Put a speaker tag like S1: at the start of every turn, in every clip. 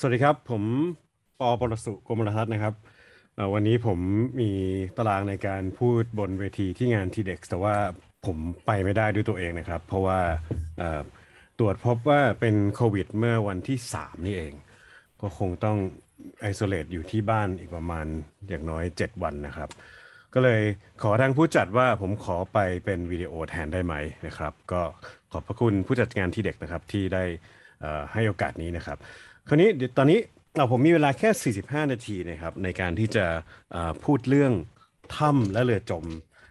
S1: สวัสดีครับ ผมปอปรสุกรมรัฐนะครับ วันนี้ผมมีตารางในการพูดบนเวทีที่งานทีเด็กแต่ว่าผมไปไม่ได้ด้วยตัวเองนะครับ เพราะว่าตรวจพบว่าเป็นโควิดเมื่อวันที่ 3 นี่เอง ก็คงต้องไอโซเลตอยู่ที่บ้านอีกประมาณอย่างน้อย 7 วันนะครับ ก็เลยขอทางผู้จัดว่าผมขอไปเป็นวิดีโอแทนได้ไหมนะครับ ก็ขอบพระคุณผู้จัดงานที่เด็กนะครับที่ได้ให้โอกาสนี้นะครับคราวนี้เดี๋ยวตอนนี้เราผมมีเวลาแค่ 45 นาทีนะครับในการที่จะพูดเรื่องถ้ำและเรือจม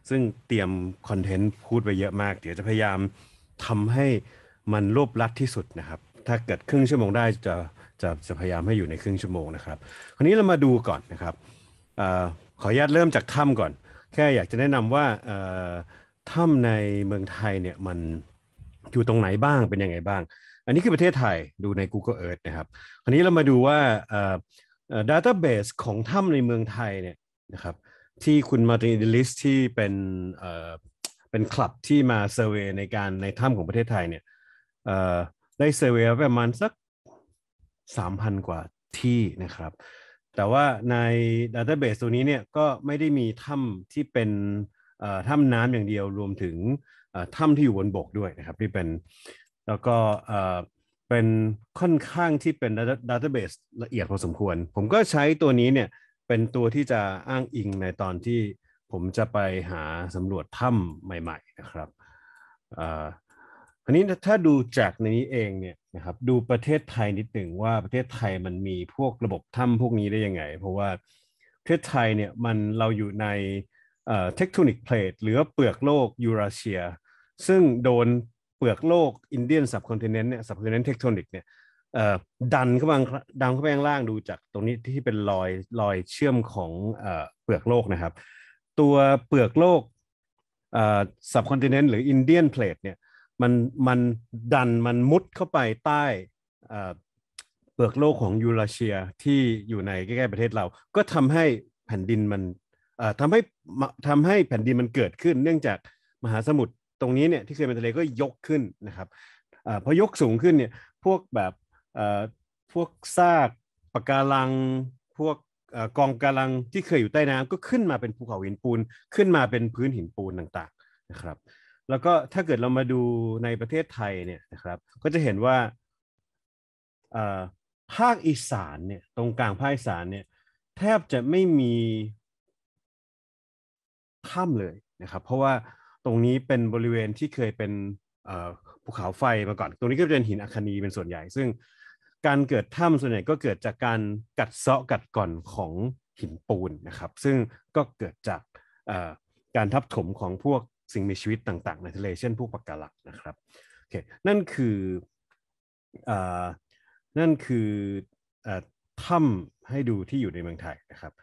S1: ซึ่งเตรียมคอนเทนต์พูดไปเยอะมากเดี๋ยวจะพยายามทำให้มันรวบลัดที่สุดนะครับถ้าเกิดครึ่งชั่วโมงได้จะจะจะพยายามให้อยู่ในครึ่งชั่วโมงนะครับคราวนี้เรามาดูก่อนนะครับอขออนุญาตเริ่มจากถ้ำก่อน แค่อยากจะแนะนำว่าถ้ำในเมืองไทยเนี่ยมันอยู่ตรงไหนบ้างเป็นยังไงบ้างอันนี้คือประเทศไทยดูใน Google Earth นะครับอันนี้เรามาดูว่าดัตเตอร์เบสของถ้ำในเมืองไทยเนี่ยนะครับที่คุณมาตินดลิสที่เป็นเป็นคลับที่มาเซอร์เวในการในถ้ำของประเทศไทยเนี่ยได้เซอร์เวประมาณสัก 3,000 กว่าที่นะครับ แต่ว่าในดัตเตอร์เบสตัวนี้เนี่ยก็ไม่ได้มีถ้ำที่เป็นถ้ำน้ำอย่างเดียวรวมถึงถ้ำที่อยู่บนบกด้วยนะครับ ที่เป็นแล้วก็เป็นค่อนข้างที่เป็นดัตเตอร์เบสละเอียดพอสมควร ผมก็ใช้ตัวนี้เนี่ย เป็นตัวที่จะอ้างอิงในตอนที่ผมจะไปหาสำรวจถ้ำใหม่ๆนะครับอันนี้ถ้าดูจากในนี้เองเนี่ยนะครับดูประเทศไทยนิดหนึ่งว่าประเทศไทยมันมีพวกระบบถ้ำพวกนี้ได้ยังไง เพราะว่าประเทศไทยเนี่ยมันเราอยู่ในเทคโทนิกเพลทหรือเปลือกโลกยูราเซีย ซึ่งโดนเปลือกโลกอินเดียนสับคอนติเนนต์เนี่ยสับคอนติเนนต์เทคโทนิกเนี่ยดันเข้าไปดันเข้าไปข้างล่างดูจากตรงนี้ที่เป็นรอยรอยเชื่อมของเปลือกโลกนะครับ ตัวเปลือกโลกสับคอนติเนนต์หรืออินเดียนเพลทเนี่ยมันมันดันมันมุดเข้าไปใต้เปลือกโลกของยูราเชียที่อยู่ในใกล้ๆประเทศเรา ก็ทำให้แผ่นดินมันทำให้ทำให้แผ่นดินมันเกิดขึ้นเนื่องจากมหาสมุทรตรงนี้เนี่ยที่เซียนป็นทะเลก็ยกขึ้นนะครับอพอยกสูงขึ้นเนี่ยพวกแบบพวกซากปะการังพวกกองกาลังที่เคยอยู่ใต้น้ำก็ขึ้นมาเป็นภูเขาหินปูนขึ้นมาเป็นพื้นหินปูนต่างๆนะครับ แล้วก็ถ้าเกิดเรามาดูในประเทศไทยเนี่ยนะครับ ก็จะเห็นว่าภาคอีสานเนี่ยตรงกลางภาคอีสานเนี่ยแทบจะไม่มีถ้ำเลยนะครับ เพราะว่าตรงนี้เป็นบริเวณที่เคยเป็นภูเขาไฟมาก่อน ตรงนี้ก็จะเป็นหินอัคนีเป็นส่วนใหญ่ ซึ่งการเกิดถ้ำส่วนใหญ่ก็เกิดจากการกัดเซาะกัดก่อนของหินปูนนะครับ ซึ่งก็เกิดจากการทับถมของพวกสิ่งมีชีวิตต่างๆในทะเล เช่น พวกปะการังนะครับ โอเค นั่นคืออนั่นคืออถ้ำให้ดูที่อยู่ในเมืองไทยนะครับ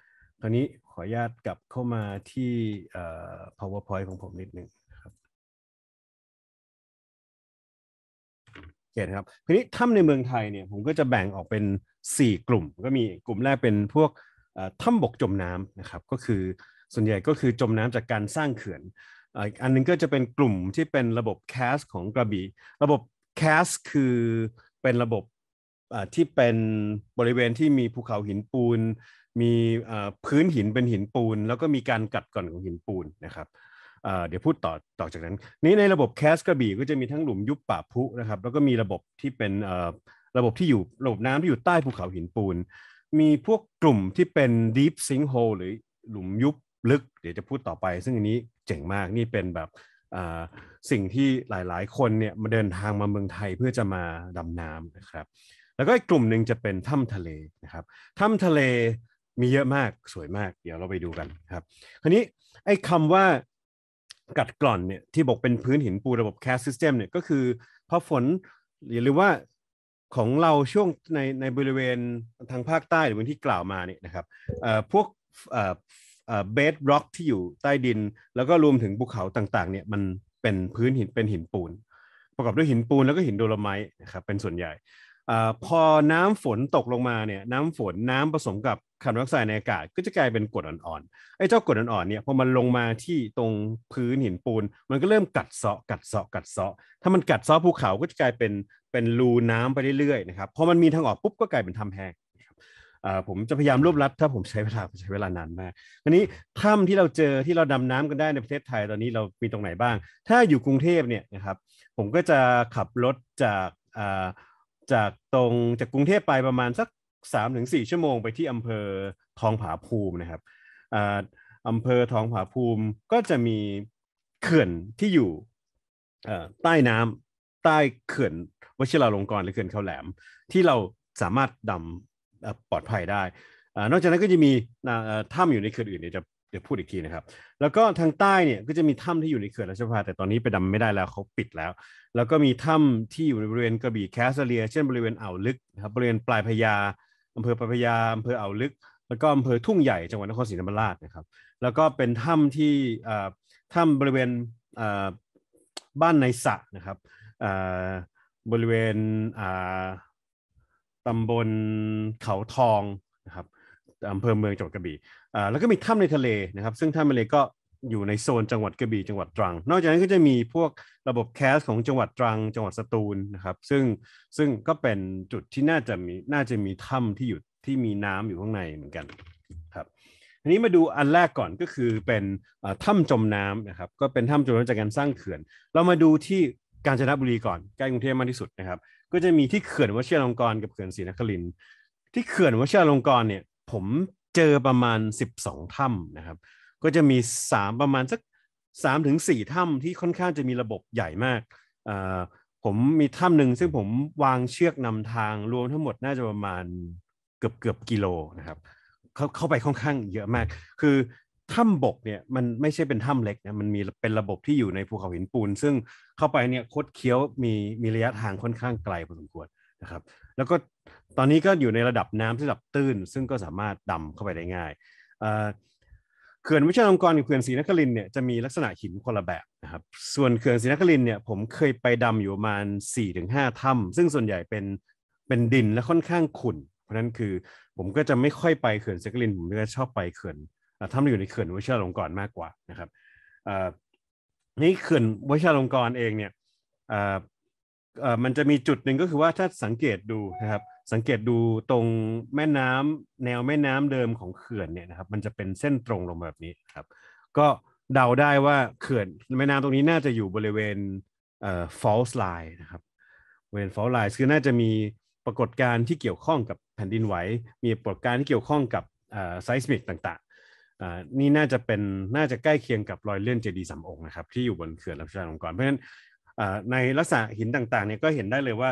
S1: ราวนี้ขออนุญาตกลับเข้ามาที่ PowerPoint ของผมนิดนึงครับเห็นครับ ทีนี้ถ้ำในเมืองไทยเนี่ยผมก็จะแบ่งออกเป็น 4 กลุ่ม ก็มีกลุ่มแรกเป็นพวกถ้ำบกจมน้ำนะครับ ก็คือส่วนใหญ่ก็คือจมน้ำจากการสร้างเขื่อนอีกอันนึงก็จะเป็นกลุ่มที่เป็นระบบแคสของกระบี่ระบบแคสคือเป็นระบบที่เป็นบริเวณที่มีภูเขาหินปูน มีพื้นหินเป็นหินปูน แล้วก็มีการกัดก่อนของหินปูนนะครับเดี๋ยวพูดต่อต่อจากนั้น นี้ในระบบแคสกระบี่ก็จะมีทั้งหลุมยุบป่าพุนะครับ แล้วก็มีระบบที่เป็นระบบที่อยู่ระบบน้ำที่อยู่ใต้ภูเขาหินปูน มีพวกกลุ่มที่เป็น deep sink hole หรือหลุมยุบลึก เดี๋ยวจะพูดต่อไป ซึ่งอันนี้เจ๋งมาก นี่เป็นแบบสิ่งที่หลาย ๆ คนเนี่ยมาเดินทางมาเมืองไทยเพื่อจะมาดำน้ำนะครับแล้วก็อีกกลุ่มหนึ่งจะเป็นถ้ำทะเลนะครับ ถ้ำทะเลมีเยอะมาก สวยมาก เดี๋ยวเราไปดูกันครับ คราวนี้ ไอ้คำว่ากัดกร่อนเนี่ยที่บอกเป็นพื้นหินปูระบบแคสซิสเต็มเนี่ย ก็คือพอฝนหรือว่าของเราช่วงในในบริเวณทางภาคใต้หรือพื้นที่กล่าวมาเนี่ยนะครับพวกเบสบล็อกที่อยู่ใต้ดิน แล้วก็รวมถึงภูเขาต่างๆเนี่ยมันเป็นพื้นหินเป็นหินปูน ประกอบด้วยหินปูนแล้วก็หินโดลไมต์นะครับเป็นส่วนใหญ่อพอน้ำฝนตกลงมาเนี่ยน้ำฝนน้ำผสมกับคาร์บอนไดออกไซด์ในอากาศ ก็จะกลายเป็นกรดอ่อนๆไอ้เจ้ากรดอ่อนๆเนี่ยพอมันลงมาที่ตรงพื้นหินปูน มันก็เริ่มกัดเซาะกัดเซาะกัดเซาะ ถ้ามันกัดเซาะภูเขาก็จะกลายเป็นเป็นรูน้ำไปเรื่อยๆนะครับพอมันมีทางออกปุ๊บก็กลายเป็นทำแห้งผมจะพยายามรวบรัด ถ้าผมใช้เวลาใช้เวลานานมากอันนี้ถ้ำที่เราเจอที่เราดำน้ำกันได้ในประเทศไทยตอนนี้เรามีตรงไหนบ้าง ถ้าอยู่กรุงเทพเนี่ยนะครับผมก็จะขับรถจากจากตรงจากกรุงเทพไปประมาณสักสามถึงสี่ชั่วโมงไปที่อำเภอทองผาภูมินะครับอ่าอำเภอทองผาภูมิก็จะมีเขื่อนที่อยู่ใต้น้ำใต้เขื่อนวชิราลงกรณ์หรือเขื่อนเขาแหลมที่เราสามารถดำปลอดภัยได้ นอกจากนั้นก็จะมีถ้ำอยู่ในเขื่อนอื่นเนี่ยจะดี๋ยวพูดอีกทีนะครับ แล้วก็ทางใต้เนี่ยก็จะมีถ้ำที่อยู่ในเขื่อนราชพาแต่ตอนนี้ไปดำไม่ได้แล้วเขาปิดแล้ว แล้วก็มีถ้ำที่อยู่ในบริเวณกระบี่แคสเลีย เช่นบริเวณอ่าวลึกนะครับบริเวณปลายพญาอำเภอปลายพญาอำเภออ่าวลึก แล้วก็อำเภอทุ่งใหญ่จังหวัดนครศรีธรรมราชนะครับ แล้วก็เป็นถ้ำที่ถ้ำบริเวณบ้านในสะนะครับบริเวณตำบลเขาทองนะครับอำเภอเมืองจังหวัดกระบี่อ่าแล้วก็มีถ้ำในทะเลนะครับ ซึ่งถ้ำทะเลก็อยู่ในโซนจังหวัดกระบี่จังหวัดตรัง นอกจากนั้นก็จะมีพวกระบบแคสของจังหวัดตรัง จังหวัดสตูลนะครับซึ่งซึ่งก็เป็นจุดที่น่าจะมีน่าจะมีถ้ำที่อยู่ที่มีน้ำอยู่ข้างในเหมือนกันครับทีนี้มาดูอันแรกก่อนก็คือเป็นถ้ำจมน้ำนะครับก็เป็นถ้ำจมน้ำจากการสร้างเขื่อนเรามาดูที่กาญจนบุรีก่อนใกล้กรุงเทพมากที่สุดนะครับ ก็จะมีที่เขื่อนวชิรลงกรณ์กับเขื่อนศรีนครินที่เขื่อนวชิรลงกรณ์เนี่ยผมเจอประมาณ 12ถ้ำนะครับก็จะมี 3 ประมาณสัก3ถึง4ถ้ำที่ค่อนข้างจะมีระบบใหญ่มากผมมีถ้ำหนึ่งซึ่งผมวางเชือกนำทางรวมทั้งหมดน่าจะประมาณเกือบเกือบกิโลนะครับเข้าเข้าไปค่อนข้างเยอะมาก คือถ้ำบกเนี่ยมันไม่ใช่เป็นถ้ำเล็กนะมันมีเป็นระบบที่อยู่ในภูเขาหินปูน ซึ่งเข้าไปเนี่ยคดเคี้ยวมีมีระยะทางค่อนข้างไกลพอสมควรนะครับแล้วก็ตอนนี้ก็อยู่ในระดับน้ำระดับตื้นซึ่งก็สามารถดำเข้าไปได้ง่าย เขื่อนวิชาลงกรกับเขื่อนศรีนครินเนี่ยจะมีลักษณะหินคนละแบบนะครับ ส่วนเขื่อนศรีนครินเนี่ยผมเคยไปดำอยู่ประมาณ4-5ถึงถ้ำซึ่งส่วนใหญ่เป็นเป็นดินและค่อนข้างขุ่นเพราะนั้นคือผมก็จะไม่ค่อยไปเขื่อนศรีนครินผมก็ชอบไปเขื่อนถ้ำอยู่ในเขื่อนวิชาลงกรมากกว่านะครับนี่เขื่อนวิชาลงกรเองเนี่ยเอ่อมันจะมีจุดหนึ่งก็คือว่าถ้าสังเกตดูนะครับสังเกตดูตรงแม่น้ำแนวแม่น้ำเดิมของเขื่อนเนี่ยนะครับมันจะเป็นเส้นตรงลงแบบนี้ครับ ก็เดาได้ว่าเขื่อนแม่น้ำตรงนี้น่าจะอยู่บริเวณเอ่อ f a ล l ์ line นะครับบริเวณ f a ลส์ line คือน่าจะมีปรากฏการณ์ที่เกี่ยวข้องกับแผ่นดินไหวมีปรากฏการณ์ที่เกี่ยวข้องกับเอ่อ seismic ต่างๆนี่น่าจะเป็นน่าจะใกล้เคียงกับรอยเลื่อนเจดีย์สามองค์นะครับที่อยู่บนเขื่อนลำชาลงกรเพราะฉะนั้นในลักษณะหินต่างๆเนี่ยก็เห็นได้เลยว่า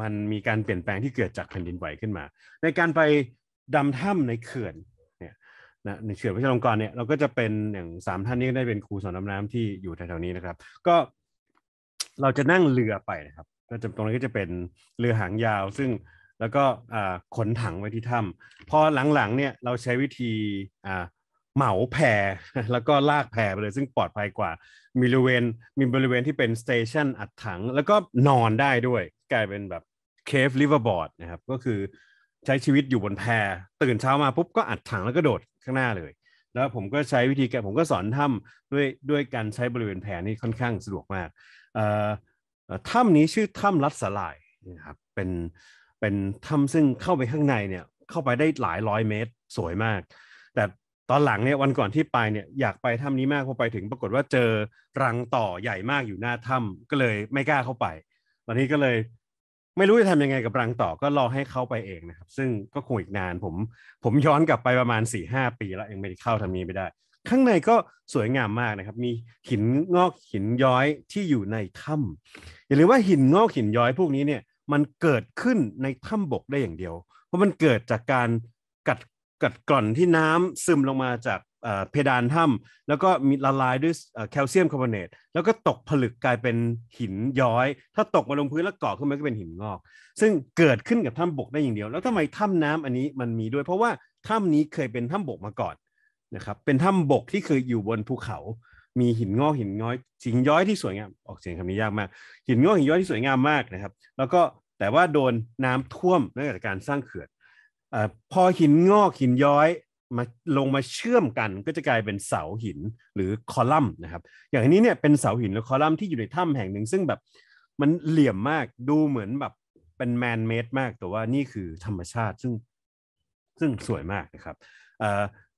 S1: มันมีการเปลี่ยนแปลงที่เกิดจากแผ่นดินไหวขึ้นมา ในการไปดำถ้ำในเขื่อนเนี่ยนะในเขื่อนพิชลงกรเนี่ยเราก็จะเป็นอย่างสามท่านนี้ก็ได้เป็นครูสอนดำน้ำที่อยู่แถวๆนี้นะครับ ก็เราจะนั่งเรือไปนะครับก็จะตรงนี้ก็จะเป็นเรือหางยาวซึ่งแล้วก็ขนถังไว้ที่ถ้ำพอหลังๆเนี่ยเราใช้วิธีเหมาแพรแล้วก็ลากแพรไปเลยซึ่งปลอดภัยกว่ามีบริเวณมีบริเวณที่เป็นสเตชันอัดถังแล้วก็นอนได้ด้วยกลายเป็นแบบเคฟลิเวอร์บอร์ดนะครับก็คือใช้ชีวิตอยู่บนแพรตื่นเช้ามาปุ๊บก็อัดถังแล้วก็โดดข้างหน้าเลย แล้วผมก็ใช้วิธีการผมก็สอนถ้ำด้วยด้วยการใช้บริเวณแพรนี่ค่อนข้างสะดวกมากถ้ำนี้ชื่อถ้ำลัดสลายนะครับเป็นเป็นถ้ำซึ่งเข้าไปข้างในเนี่ยเข้าไปได้หลายร้อยเมตรสวยมากแต่ตอนหลังเนี่ยวันก่อนที่ไปเนี่ยอยากไปถ้ำนี้มากพอไปถึง ปรากฏว่าเจอรังต่อใหญ่มากอยู่หน้าถ้ำก็เลยไม่กล้าเข้าไปตอนนี้ก็เลยไม่รู้จะทำยังไงกับรังต่อก็รอให้เข้าไปเองนะครับ ซึ่งก็คงอีกนานผมผมย้อนกลับไปประมาณ4ี่ห้าปี แล้วยังไม่ได้เข้าทำนี้ไม่ได้ ข้างในก็สวยงามมากนะครับ มีหินงอกหินย้อยที่อยู่ในถ้ำอย่าลืมว่าหินงอกหินย้อยพวกนี้เนี่ยมันเกิดขึ้นในถ้ำบกได้อย่างเดียว เพราะมันเกิดจากการกัดกร่อนที่น้ำซึมลงมาจากเพดานถ้ำแล้วก็มีละลายด้วยแคลเซียมคาร์บอเนตแล้วก็ตกผลึกกลายเป็นหินย้อย ถ้าตกมาลงพื้นแล้วก่อขึ้นมาก็เป็นหินงอก ซึ่งเกิดขึ้นกับถ้ำบกได้อย่างเดียว แล้วทำไมถ้ำน้ำอันนี้มันมีด้วย เพราะว่าถ้ำนี้เคยเป็นถ้ำบกมาก่อนนะครับเป็นถ้ำบกที่เคยอยู่บนภูเขา มีหินงอกหินย้อยหินย้อยที่สวยงามออกเสียงคำนี้ยากมาก หินงอกหินย้อยที่สวยงามมากนะครับ แล้วก็แต่ว่าโดนน้ำท่วมเนื่องจากการสร้างเขื่อนอพอหินงอกหินย้อยมาลงมาเชื่อมกัน ก็จะกลายเป็นเสาหินหรือคอลัมน์นะครับอย่างนี้เนี่ยเป็นเสาหินหรือคอลัมน์ที่อยู่ในถ้ำแห่งหนึ่ง ซึ่งแบบมันเหลี่ยมมากดูเหมือนแบบเป็นแมนเมดมากแต่ว่านี่คือธรรมชาติซึ่งซึ่งสวยมากนะครับ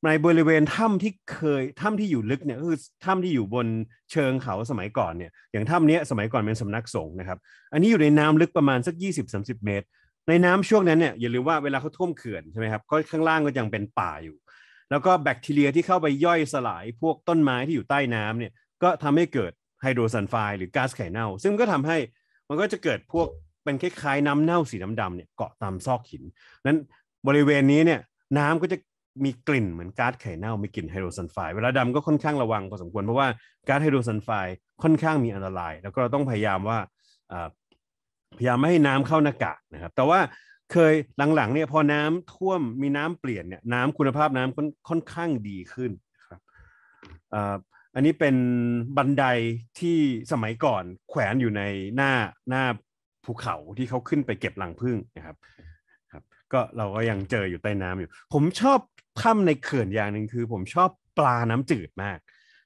S1: ในบริเวณถ้ำที่เคยถ้ำที่อยู่ลึกเนี่ยคือถ้ำที่อยู่บนเชิงเขาสมัยก่อนเนี่ย อย่างถ้ำนี้สมัยก่อนเป็นสำนักสงฆ์นะครับอันนี้อยู่ในน้ำลึกประมาณสัก 20-30 เมตรในน้ำช่วงนั้นเนี่ยอย่าลืมว่าเวลาเขาท่วมเขื่อนใช่ไหมครับก็ข้างล่างก็ยังเป็นป่าอยู่ แล้วก็แบคทีเรียที่เข้าไปย่อยสลายพวกต้นไม้ที่อยู่ใต้น้ำเนี่ยก็ทำให้เกิดไฮโดรซัลไฟหรือก๊าซไข่เน่า ซึ่งก็ทำให้มันก็จะเกิดพวกเป็นคล้ายๆ น้ำเน่าสีน้ดำเนี่ยเกาะตามซอกหินนั้นบริเวณนี้เนี่ยน้ำก็จะมีกลิ่นเหมือนก๊าซไข่เน่ามีกลิ่นไฮโดรซัลไฟเวลาดำก็ค่อนข้างระวังพอสมควรเพราะว่าก๊าซไฮโดรซัลไฟค่อนข้างมีอันตรายแล้วก็เราต้องพยายามว่าพยายามไม่ให้น้ำเข้าหน้ากากนะครับแต่ว่าเคยหลังๆเนี่ยพอน้ำท่วมมีน้ำเปลี่ยนเนี่ยน้ำคุณภาพน้ำค่อนข้างดีขึ้นครับอันนี้เป็นบันไดที่สมัยก่อนแขวนอยู่ในหน้าหน้าภูเขาที่เขาขึ้นไปเก็บรังพึ่งนะครับครับก็เราก็ยังเจออยู่ใต้น้ำอยู่ ผมชอบถ้าในเขื่อนอย่างหนึ่งคือ ผมชอบปลาน้ำจืดมาก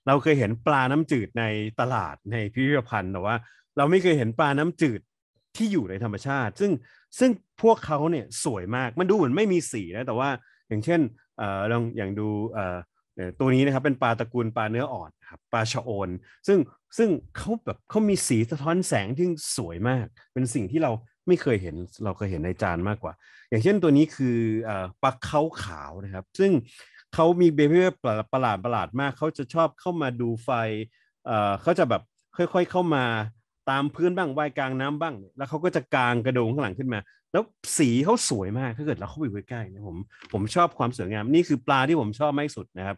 S1: เราเคยเห็นปลาน้ำจืดในตลาดในพิพิธภัณฑ์แต่ว่า เราไม่เคยเห็นปลาน้ำจืดที่อยู่ในธรรมชาติ ซึ่งซึ่งพวกเขาเนี่ยสวยมาก มันดูเหมือนไม่มีสีนะแต่ว่าอย่างเช่นเอ่อลองอย่างดูเอ่อตัวนี้นะครับเป็นปลาตระกูลปลาเนื้ออ่อนครับปลาชะโอนซึ่งซึ่งเขาแบบเขามีสีสะท้อนแสงที่สวยมาก เป็นสิ่งที่เราไม่เคยเห็นเราเคยเห็นในจานมากกว่า อย่างเช่นตัวนี้คือปลาเขาขาวนะครับ ซึ่งเขามีเบบี้ประหลาดประหลาดมากเขาจะชอบเข้ามาดูไฟเขาจะแบบค่อย ๆเข้ามาตามพื้นบ้างวายกลางน้ำบ้าง แล้วเขาก็จะกางกระโดงข้างหลังขึ้นมา แล้วสีเขาสวยมากถ้าเกิดเราเข้าไปใกล้ๆนะผมผมชอบความสวยงามนี่คือปลาที่ผมชอบมากสุดนะครับ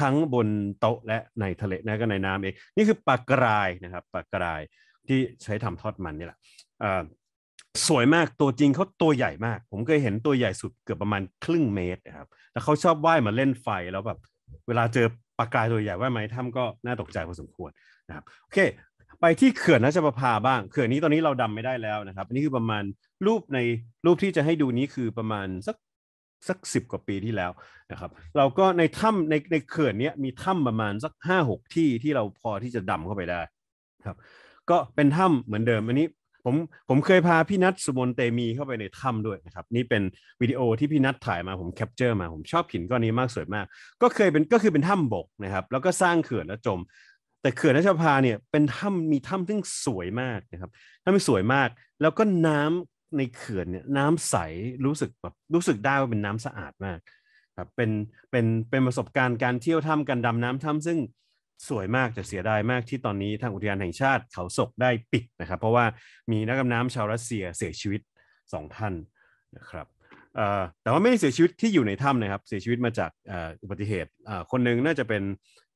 S1: ทั้งบนโต๊ะและในทะเลนะก็ในน้ำเองนี่คือปลากรายนะครับปลากรายที่ใช้ทำทอดมันนี่แหละสวยมากตัวจริงเขาตัวใหญ่มาก ผมเคยเห็นตัวใหญ่สุดเกือบประมาณครึ่งเมตรนะครับแล้วเขาชอบว่ายมาเล่นไฟแล้วแบบเวลาเจอปลากรายตัวใหญ่ว่ายมหมถ้ำก็น่าตกใจพอสมควรนะครับโอเคไปที่เขื่อนราชประภาบ้าง เขื่อนนี้ตอนนี้เราดำไม่ได้แล้วนะครับ อันนี้คือประมาณรูปในรูปที่จะให้ดูนี้คือประมาณสักสักสิบกว่าปีที่แล้วนะครับ เราก็ในถ้ำในในเขื่อนนี้มีถ้ำประมาณสักห้าหกที่ที่เราพอที่จะดำเข้าไปได้ครับ ก็เป็นถ้ำเหมือนเดิม อันนี้ผมผมเคยพาพี่นัทสุมนเตมีเข้าไปในถ้ำด้วยนะครับ นี่เป็นวิดีโอที่พี่นัทถ่ายมาผมแคปเจอร์มาผมชอบหินก้อนนี้มากสวยมาก ก็เคยเป็นก็คือเป็นถ้ำบกนะครับ แล้วก็สร้างเขื่อนแล้วจมแต่เขื่อนราชพาเนี่ยเป็นถ้ำมีถ้ำซึ่งสวยมากนะครับ ถ้ำสวยมาก แล้วก็น้ำในเขื่อนเนี่ยน้ำใสรู้สึกแบบรู้สึกได้ว่าเป็นน้ำสะอาดมากครับเป็นเป็นเป็นประสบการณ์การเที่ยวถ้ำการดำน้ำถ้ำซึ่งสวยมากแต่เสียดายมากที่ตอนนี้ทางอุทยานแห่งชาติเขาศกได้ปิดนะครับ เพราะว่ามีนักดำน้ำชาวรัสเซียเสียชีวิตสองท่านนะครับแต่ว่าไม่ได้เสียชีวิตที่อยู่ในถ้ำนะครับเสียชีวิตมาจากอุบัติเหตุคนหนึ่งน่าจะเป็น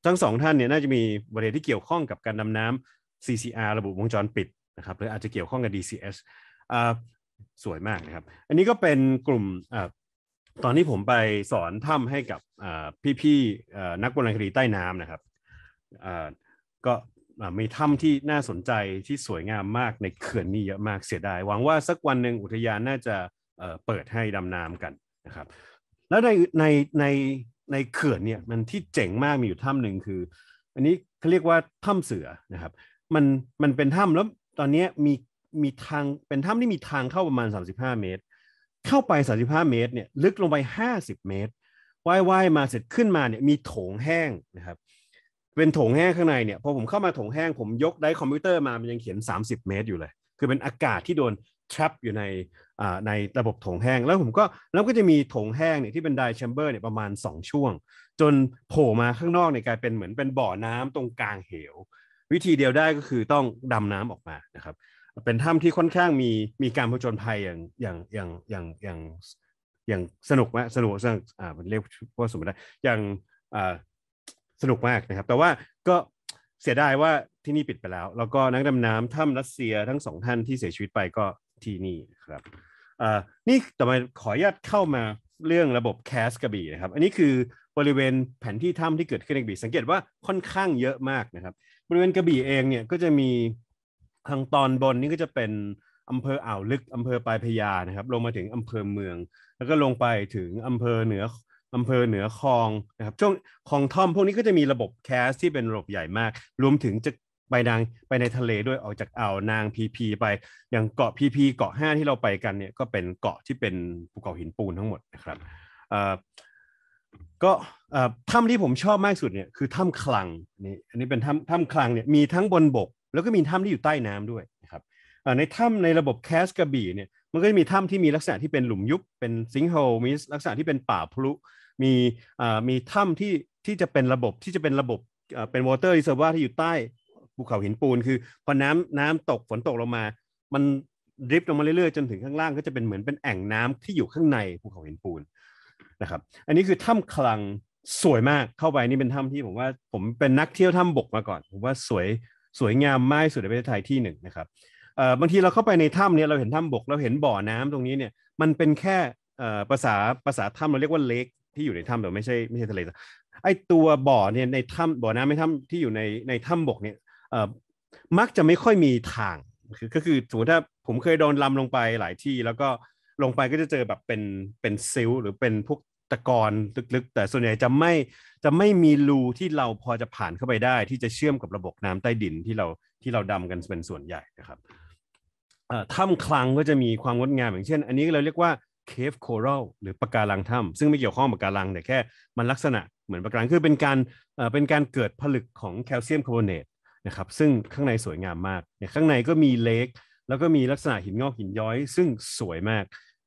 S1: ทั้งสองท่านเนี่ย น่าจะมีบริเหตุที่เกี่ยวข้องกับการดำน้ำ CCR ระบุวงจรปิดนะครับหรืออาจจะเกี่ยวข้องกับ DCS สวยมากนะครับ อันนี้ก็เป็นกลุ่มตอนที่ผมไปสอนถ้ำให้กับพี่ๆนักโบราณคดีใต้น้ำนะครับก็มีถ้ำที่น่าสนใจที่สวยงามมากในเขื่อนนี่เยอะมากเสียดายหวังว่าสักวันหนึ่งอุทยานน่าจะเปิดให้ดำน้ำกันนะครับ แล้วในในในในเขื่อนเนี่ยมันที่เจ๋งมากมีอยู่ถ้ำหนึ่งคือ อันนี้เขาเรียกว่าถ้ำเสือนะครับ มันมันเป็นถ้ำแล้วตอนนี้มีมีทางเป็นถ้ำที่มีทางเข้าประมาณ 35 เมตร เข้าไป 35 เมตรเนี่ยลึกลงไป 50 เมตรว่ายว่ายมาเสร็จขึ้นมาเนี่ยมีโถงแห้งนะครับเป็นโถงแห้งข้างในเนี่ยพอผมเข้ามาโถงแห้งผมยกได้คอมพิวเตอร์มามันยังเขียน 30 เมตรอยู่เลย คือเป็นอากาศที่โดนทรัพอยู่ในในระบบถงแห้ง แล้วผมก็แล้วก็จะมีถงแห้งเนี่ยที่เป็นไดแชมเบอร์เนี่ยประมาณ 2 ช่วง จนโผล่มาข้างนอกเนี่ยกลายเป็นเหมือนเป็นบ่อน้ำตรงกลางเหว วิธีเดียวได้ก็คือต้องดำน้ำออกมานะครับ เป็นถ้าที่ค่อนข้างมีมีการผจญภัย อย่างอย่างอย่างอย่างอย่างอย่างสนุกมากสนุกสนกอ่าเรียกว่าสมมติได้อย่างอ่าสนุกมากนะครับ แต่ว่าก็เสียดายว่าที่นี่ปิดไปแล้ว แล้วก็นักดำน้ำถ้ำรัสเซียทั้งสองท่านที่เสียชีวิตไปก็ที่นี่ครับนี่ต่อมาขออนุญาตเข้ามาเรื่องระบบ แคสกระบี่ นะครับ อันนี้คือ บริเวณ แผนที่ ถ้ำ ที่ เกิดขึ้นในกระบี่ สังเกตว่า ค่อนข้างเยอะมาก นะครับ บริเวณกระบี่ เอง เนี่ย ก็จะมีทางตอนบน นี่ก็จะเป็นอำเภอ อ่าวลึกอำเภอปลายพยา นะครับ ลงมาถึงอำเภอเมือง แล้วก็ลงไปถึงอำเภอ เหนืออำเภอ เหนือ คลอง นะครับ ช่วง คลองท่อม พวกนี้ ก็จะมี ระบบ แคสที่ เป็นระบบใหญ่ มาก รวมถึงจะไปนางไปในทะเลด้วย ออกจากอ่าวนาง พีพี ไปอย่างเกาะพีพีเกาะห้าที่เราไปกันเนี่ยก็เป็นเกาะที่เป็นภูเขาหินปูนทั้งหมดนะครับก็ถ้ำที่ผมชอบมากสุดเนี่ยคือถ้ำคลังนี่อันนี้เป็นถ้ำถ้ำคลังเนี่ยมีทั้งบนบก แล้วก็มีถ้ำที่อยู่ใต้น้ำด้วยนะครับในถ้ำในระบบแคสกระบี่เนี่ยมันก็จะมีถ้ำที่มีลักษณะที่เป็นหลุมยุบเป็นซิงโฮลมีลักษณะที่เป็นป่าพลุมีมีถ้ำที่ที่จะเป็นระบบที่จะเป็นระบบเป็นวอเตอร์รีเซอร์วาที่อยู่ใต้ภูเขาหินปูนคือพอน้ำน้ำตกฝนตกลงมา มันดริฟลงมาเรื่อยๆจนถึงข้างล่างก็จะเป็นเหมือนเป็นแอ่งน้ำที่อยู่ข้างในภูเขาหินปูนนะครับอันนี้คือถ้าคลังสวยมากเข้าไปนี่เป็นถ้าที่ผมว่าผมเป็นนักเที่ยวถ้าบกมาก่อนผมว่าสวยสวยงามมากสุดในประเทศไทยที่หนึ่งนะครับบางทีเราเข้าไปในถ้ำเนี่ยเราเห็นถ้าบก เราเห็นบ่อน้ำตรงนี้เนี่ยมันเป็นแค่ภาษาภาษาถ้ำเราเรียกว่าเลกที่อยู่ในถ้ำแต่ไม่ใช่ไม่ใช่ทะเลไอตัวบ่อเนี่ยในถ้ำบ่อน้ำในถ้ำที่อยู่ในในถ้ำบกเนี่ยมักจะไม่ค่อยมีทาง คือก็คือสมมติถ้าผมเคยโดนลำลงไปหลายที่ แล้วก็ลงไปก็จะเจอแบบเป็นเป็นซิลหรือเป็นพวกตะกอนลึกๆ แต่ส่วนใหญ่จะไม่จะไม่มีรูที่เราพอจะผ่านเข้าไปได้ที่จะเชื่อมกับระบบน้ำใต้ดินที่เราที่เราดำกันเป็นส่วนใหญ่นะครับถ้ำคลังก็จะมีความงดงามอย่างเช่นอันนี้เราเรียกว่าเคฟโครลหรือปะการังถ้ำซึ่งไม่เกี่ยวข้องปะการังแต่แค่มันลักษณะเหมือนปะการังคือเป็นการเป็นการเกิดผลึกของแคลเซียมคาร์บอเนตนะครับซึ่งข้างในสวยงามมากเนี่ยข้างในก็มีเลคแล้วก็มีลักษณะหินงอกหินย้อย ซึ่งสวยมาก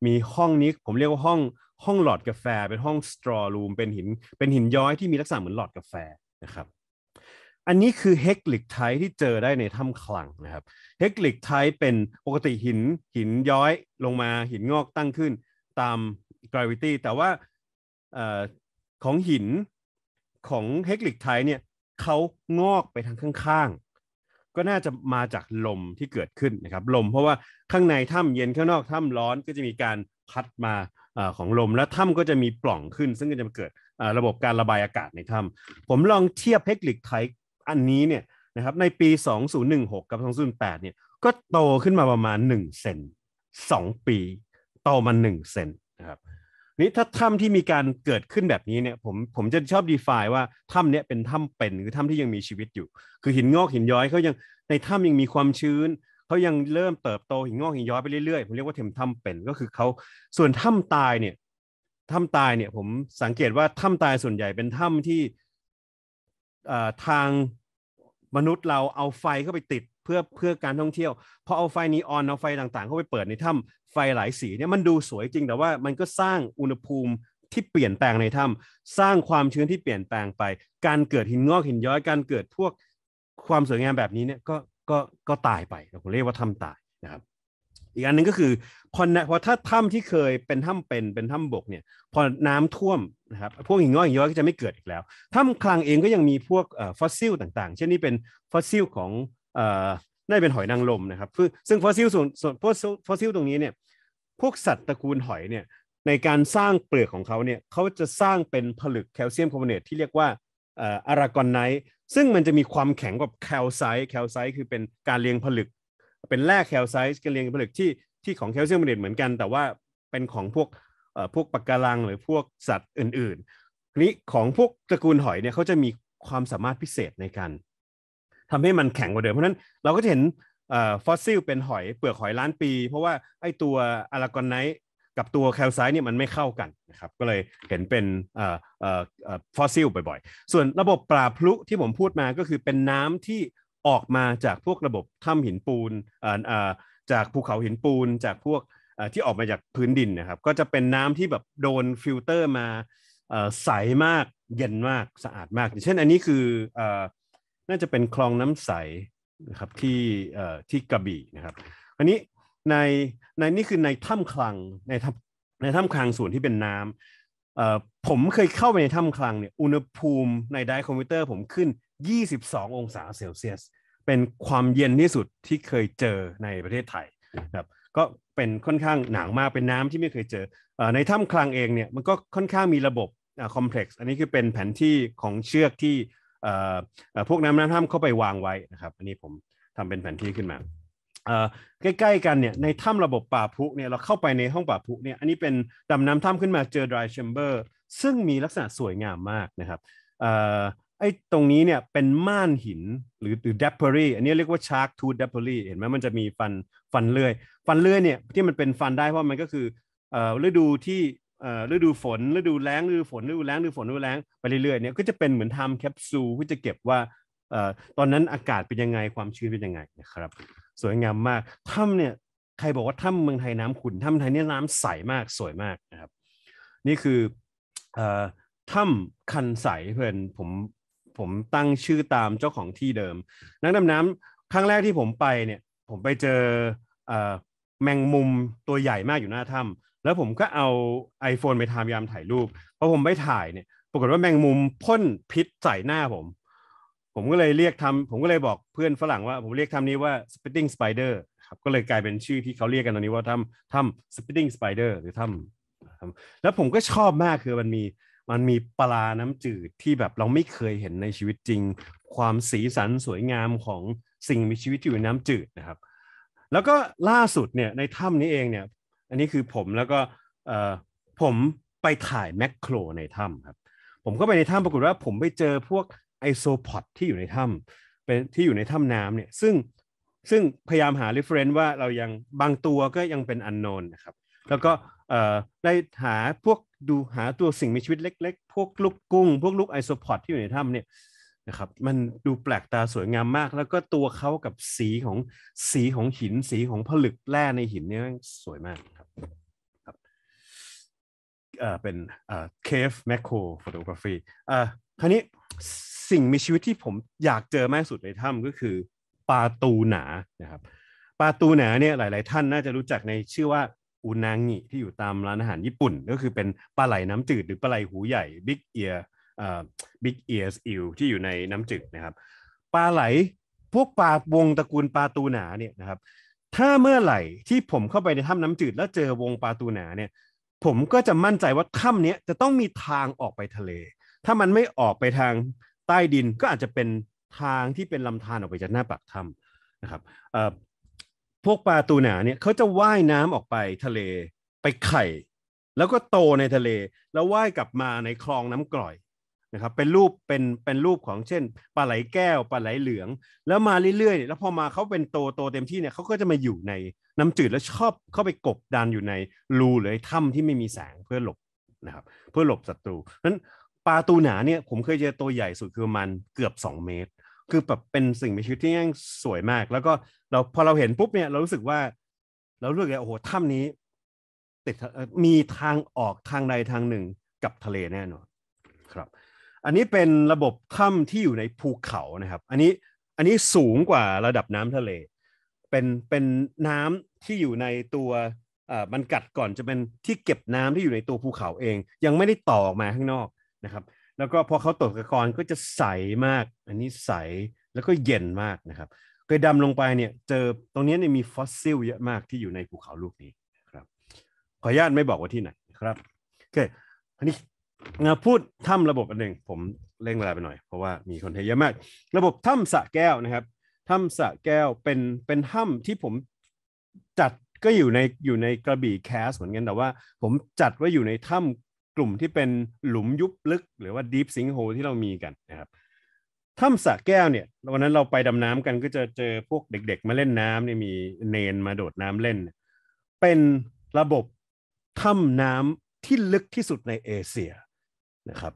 S1: มีห้องนี้ผมเรียกว่าห้องห้องหลอดกาแฟเป็นห้องสตรอรูมเป็นหินเป็นหินย้อยที่มีลักษณะเหมือนหลอดกาแฟนะครับอันนี้คือเฮกลิกไทที่เจอได้ในถ้ำคลังนะครับเฮกลิกไทเป็นปกติหินหินย้อยลงมาหินงอกตั้งขึ้นตามกราวิตี้แต่ว่าอของหินของเฮกลิกไทเนี่ยเขางอกไปทางข้าง ๆ ก็น่าจะมาจากลมที่เกิดขึ้นนะครับลมเพราะว่าข้างในถ้ำเย็นข้างนอกถ้ำร้อนก็จะมีการพัดมาของลม และถ้ำก็จะมีปล่องขึ้น ซึ่งก็จะเกิดระบบการระบายอากาศในถ้ำผมลองเทียบเทกลิกไทยอันนี้เนี่ยนะครับ ในปี2016กับ2008เนี่ย ก็โตขึ้นมาประมาณ1เซน2ปีโตมา1เซนนะครับนี่ถ้าถ้ำที่มีการเกิดขึ้นแบบนี้เนี่ยผมผมจะชอบดีฟายว่าถ้ำเนี่ยเป็นถ้ำเป็นหรือถ้ำที่ยังมีชีวิตอยู่ คือหินงอกหินย้อยเขายังในถ้ำยังมีความชื้นเขายังเริ่มเติบโตหินงอกหินย้อยไปเรื่อยๆผมเรียกว่าเทมถ้ำเป็นก็คือเขาส่วนถ้ำตายเนี่ยถ้ำตายเนี่ยผมสังเกตว่าถ้ำตายส่วนใหญ่เป็นถ้ำที่ทางมนุษย์เราเอาไฟเข้าไปติดเพื่อเพื่อการท่องเที่ยวพอเอาไฟนีออนเอาไฟต่างๆเข้าไปเปิดในถ้ำไฟหลายสีเนี่ยมันดูสวยจริง แต่ว่ามันก็สร้างอุณหภูมิที่เปลี่ยนแปลงในถ้าสร้างความชื้นที่เปลี่ยนแปลงไป การเกิดหินงอกหินย้อยการเกิดพวกความสวยงามแบบนี้เนี่ยก็ก็ก็ตายไปเราเรียกว่าถ้าตายนะครับ อีกอันหนึ่งก็คือพอพอถ้าถ้าที่เคยเป็นถ้าเป็นเป็นถ้าบกเนี่ยพอน้ำท่วมนะครับพวกหินงอกหินย้อยก็จะไม่เกิดอีกแล้วถ้าคลังเองก็ยังมีพวกฟอสซิลต่างๆเช่นนี้เป็นฟอสซิลของน่าเป็นหอยนางรมนะครับ ซึ่งฟอสซิลส่วนสฟอสซิลตรงนี้เนี่ย พวกสัตว์ตระกูลหอยเนี่ยในการสร้างเปลือกของเขาเนี่ยเขาจะสร้างเป็นผลึกแคลเซียมคาร์บอเนตที่เรียกว่าอารากอนไนท์ซึ่งมันจะมีความแข็งกว่าแคลไซต์แคลไซต์คือเป็นการเรียงผลึก เป็นแร่แคลไซต์การเรียงผลึกที่ที่ของแคลเซียมคาร์บอเนตเหมือนกัน แต่ว่าเป็นของพวกพวกปะการังหรือพวกสัตว์อื่นๆนี้ของพวกตระกูลหอยเนี่ยเขาจะมีความสามารถพิเศษในการทำให้มันแข็งกว่าเดิม เพราะนั้นเราก็จะเห็นฟอสซิลเป็นหอยเปลือกหอยล้านปี เพราะว่าไอตัวอะลากอนไนท์กับตัวแคลไซด์เนี่ยมันไม่เข้ากันนะครับ ก็เลยเห็นเป็นฟอสซิลบ่อยๆ ส่วนระบบปลาพลุที่ผมพูดมาก็คือเป็นน้ำที่ออกมาจากพวกระบบถ้ำหินปูนจากภูเขาหินปูนจากพวกที่ออกมาจากพื้นดินนะครับ ก็จะเป็นน้ำที่แบบโดนฟิลเตอร์มาใสมากเย็นมากสะอาดมากอย่างเช่นอันนี้คือน่าจะเป็นคลองน้ำใสนะครับที่เอ่อที่กระบี่นะครับอันนี้ในในนี่คือในถ้ำคลังในถ้ำในถ้ำคลังส่วนที่เป็นน้ำเอ่อผมเคยเข้าไปในถ้ำคลังเนี่ยอุณหภูมิ ในไดคอมพิวเตอร์ ผมขึ้น 22 องศาเซลเซียสเป็นความเย็นที่สุดที่เคยเจอในประเทศไทยนะครับก็เป็นค่อนข้างหนาวมาก เป็นน้ำที่ไม่เคยเจออในถ้ำคลังเองเนี่ยมันก็ค่อนข้างมีระบบคอมเพล็กซ์อันนี้คือเป็นแผนที่ของเชือกที่พวกน้ำน้ำถ้ำเข้าไปวางไว้นะครับอันนี้ผมทำเป็นแผนที่ขึ้นมาใกล้ๆกันเนี่ยในถ้ำระบบป่าพุเนี่ยเราเข้าไปในห้องป่าพุเนี่ยอันนี้เป็นดำน้ำถ้ำขึ้นมาเจอ dry chamber ซึ่งมีลักษณะสวยงามมากนะครับไอ้ตรงนี้เนี่ยเป็นม่านหินหรือหรือ d e p r y อันนี้เรียกว่า shark tooth d e p r y เห็นไหมมันจะมีฟันฟันเลื่อย ฟันเลื่อยเนี่ยที่มันเป็นฟันได้เพราะมันก็คือฤดูที่ฤดูฝนฤดูแล้งฤดูฝนฤดูแล้งฤดูฝนฤดูแล้งไปเรื่อยๆเนี่ยก็จะเป็นเหมือนทำแคปซูลเพื่อจะเก็บว่าตอนนั้นอากาศเป็นยังไงความชื้นเป็นยังไงนะครับ สวยงามมากถ้ำเนี่ยใครบอกว่าถ้ำเมืองไทยน้ำขุ่นถ้ำไทยนี่ยน้ำใสมากสวยมากนะครับนี่คือถ้ำคันใสเพื่อนผมผมตั้งชื่อตามเจ้าของที่เดิมนักดำน้ำครั้งแรกที่ผมไปเนี่ยผมไปเจอแมงมุมตัวใหญ่มากอยู่หน้าถ้ำแล้วผมก็เอา iPhone ไปทำยามถ่ายรูป พอผมไปถ่ายเนี่ย ปรากฏว่าแมงมุมพ่นพิษใส่หน้าผม ผมก็เลยเรียกทำผมก็เลยบอกเพื่อนฝรั่งว่า ผมเรียกทำนี้ว่า spitting spider ครับ ก็เลยกลายเป็นชื่อที่เขาเรียกกันตอนนี้ว่าทำทำ spitting spider หรือทำแล้วผมก็ชอบมากคือมันมีมันมีปลาน้ำจืด ที่แบบเราไม่เคยเห็นในชีวิตจริง ความสีสันสวยงามของสิ่งมีชีวิตอยู่ในน้ำจืดนะครับ แล้วก็ล่าสุดเนี่ยในถ้านี้เองเนี่ยอันนี้คือผมแล้วก็เออผมไปถ่ายแมคโครในถ้ำครับ ผมก็ไปในถ้ำปรากฏว่าผมไปเจอพวกไอโซพอดที่อยู่ในถ้ำเป็นที่อยู่ในถ้ำน้ำเนี่ยซึ่งซึ่งพยายามหา r e f e r e n c ์ว่าเรายังบางตัวก็ยังเป็นอันโนนนะครับแล้วก็เออได้หาพวกดูหาตัวสิ่งมีชีวิตเล็ก ๆ พวกลูกกุ้งพวกลูกไอโซพอดที่อยู่ในถ้ำเนี่ยนะครับมันดูแปลกตาสวยงามมาก แล้วก็ตัวเขากับสีของสีของหิน สีของผลึกแร่ในหินนี่สวยมากครับครับเอ่าเป็นเอ่อเคฟแมคโครฟ h โตกราฟีอ่าคราวนี้สิ่งมีชีวิตที่ผมอยากเจอมากสุดในถ้ำก็คือปลาตูหนานะครับปลาตูหนาเนี่ยหลาย ๆ ท่านน่าจะรู้จักในชื่อว่าอูนางิ ที่อยู่ตามร้านอาหารญี่ปุ่น ก็คือเป็นปลาไหลน้ำจืด หรือปลาไหลหูใหญ่บิ๊กเอียบิ๊กเอียสอิวที่อยู่ในน้ำจืดนะครับปลาไหลพวกปลาวงตระกูลปลาตูหนาเนี่ยนะครับถ้าเมื่อไหร่ที่ผมเข้าไปในถ้ำน้ำจืดแล้วเจอวงปลาตูหนาเนี่ยผมก็จะมั่นใจว่าถ้ำนี้จะต้องมีทางออกไปทะเล ถ้ามันไม่ออกไปทางใต้ดินก็อาจจะเป็นทางที่เป็นลำธารออกไปจากหน้าปากถ้ำนะครับพวกปลาตูหนาเนี่ยเขาจะว่ายน้ำออกไปทะเลไปไข่ แล้วก็โตในทะเล แล้วว่ายกลับมาในคลองน้ำกร่อยนะครับเป็นรูปเป็นเป็นรูปของเช่น ปลาไหลแก้วปลาไหลเหลืองแล้วมาเรื่อยๆแล้วพอมาเขาเป็นโตโตเต็มที่เนี่ยเขาก็จะมาอยู่ในน้ำจืดแล้วชอบเข้าไปกบดานอยู่ในรูหรือถ้ำที่ไม่มีแสงเพื่อหลบนะครับเพื่อหลบศัตรูนั้นปลาตูหนาเนี่ยผมเคยเจอตัวใหญ่สุดคือมันเกือบ 2 เมตร คือแบบเป็นสิ่งมีชีวิตที่ยังสวยมาก แล้วก็เราพอเราเห็นปุ๊บเนี่ยเรารู้สึกว่าเรารู้อกเลยโอ้โหถ้ำนี้ติดมีทางออกทางใดทางหนึ่งกับทะเลแน่นอนครับอันนี้เป็นระบบถ้ำที่อยู่ในภูเขานะครับ อันนี้ อันนี้สูงกว่าระดับน้ำทะเล เป็นเป็นน้ำที่อยู่ในตัวอ่ามันกัดก่อนจะเป็นที่เก็บน้ำที่อยู่ในตัวภูเขาเองยังไม่ได้ต่อออกมาข้างนอกนะครับ แล้วก็พอเขาตกตะกอนก็จะใสมาก อันนี้ใสแล้วก็เย็นมากนะครับเคยดำลงไปเนี่ยเจอตรงนี้เนี่ยมีฟอสซิลเยอะมากที่อยู่ในภูเขาลูกนี้ครับขออนุญาตไม่บอกว่าที่ไหนครับโอเคอันนี้พูดถ้ำระบบอันหนึ่งผมเร่งเวลาไปหน่อยเพราะว่ามีคนเทเยอะมาก ระบบถ้ำสะแก้วนะครับถ้ำสะแก้วเป็นเป็นถ้ำที่ผมจัดก็อยู่ในอยู่ในกระบี่แคสเหมือนกันแต่ว่า ผมจัดว่าอยู่ในถ้ำกลุ่มที่เป็นหลุมยุบลึกหรือว่าดีฟซิงโฮที่เรามีกันนะครับถ้ำสะแก้วเนี่ยวันนั้นเราไปดำน้ำกันก็จะเจอพวกเด็กๆมาเล่นน้ำเนี่ยมีเนนมาโดดน้ำเล่น เป็นระบบถ้ำน้ำที่ลึกที่สุดในเอเชียนะครับ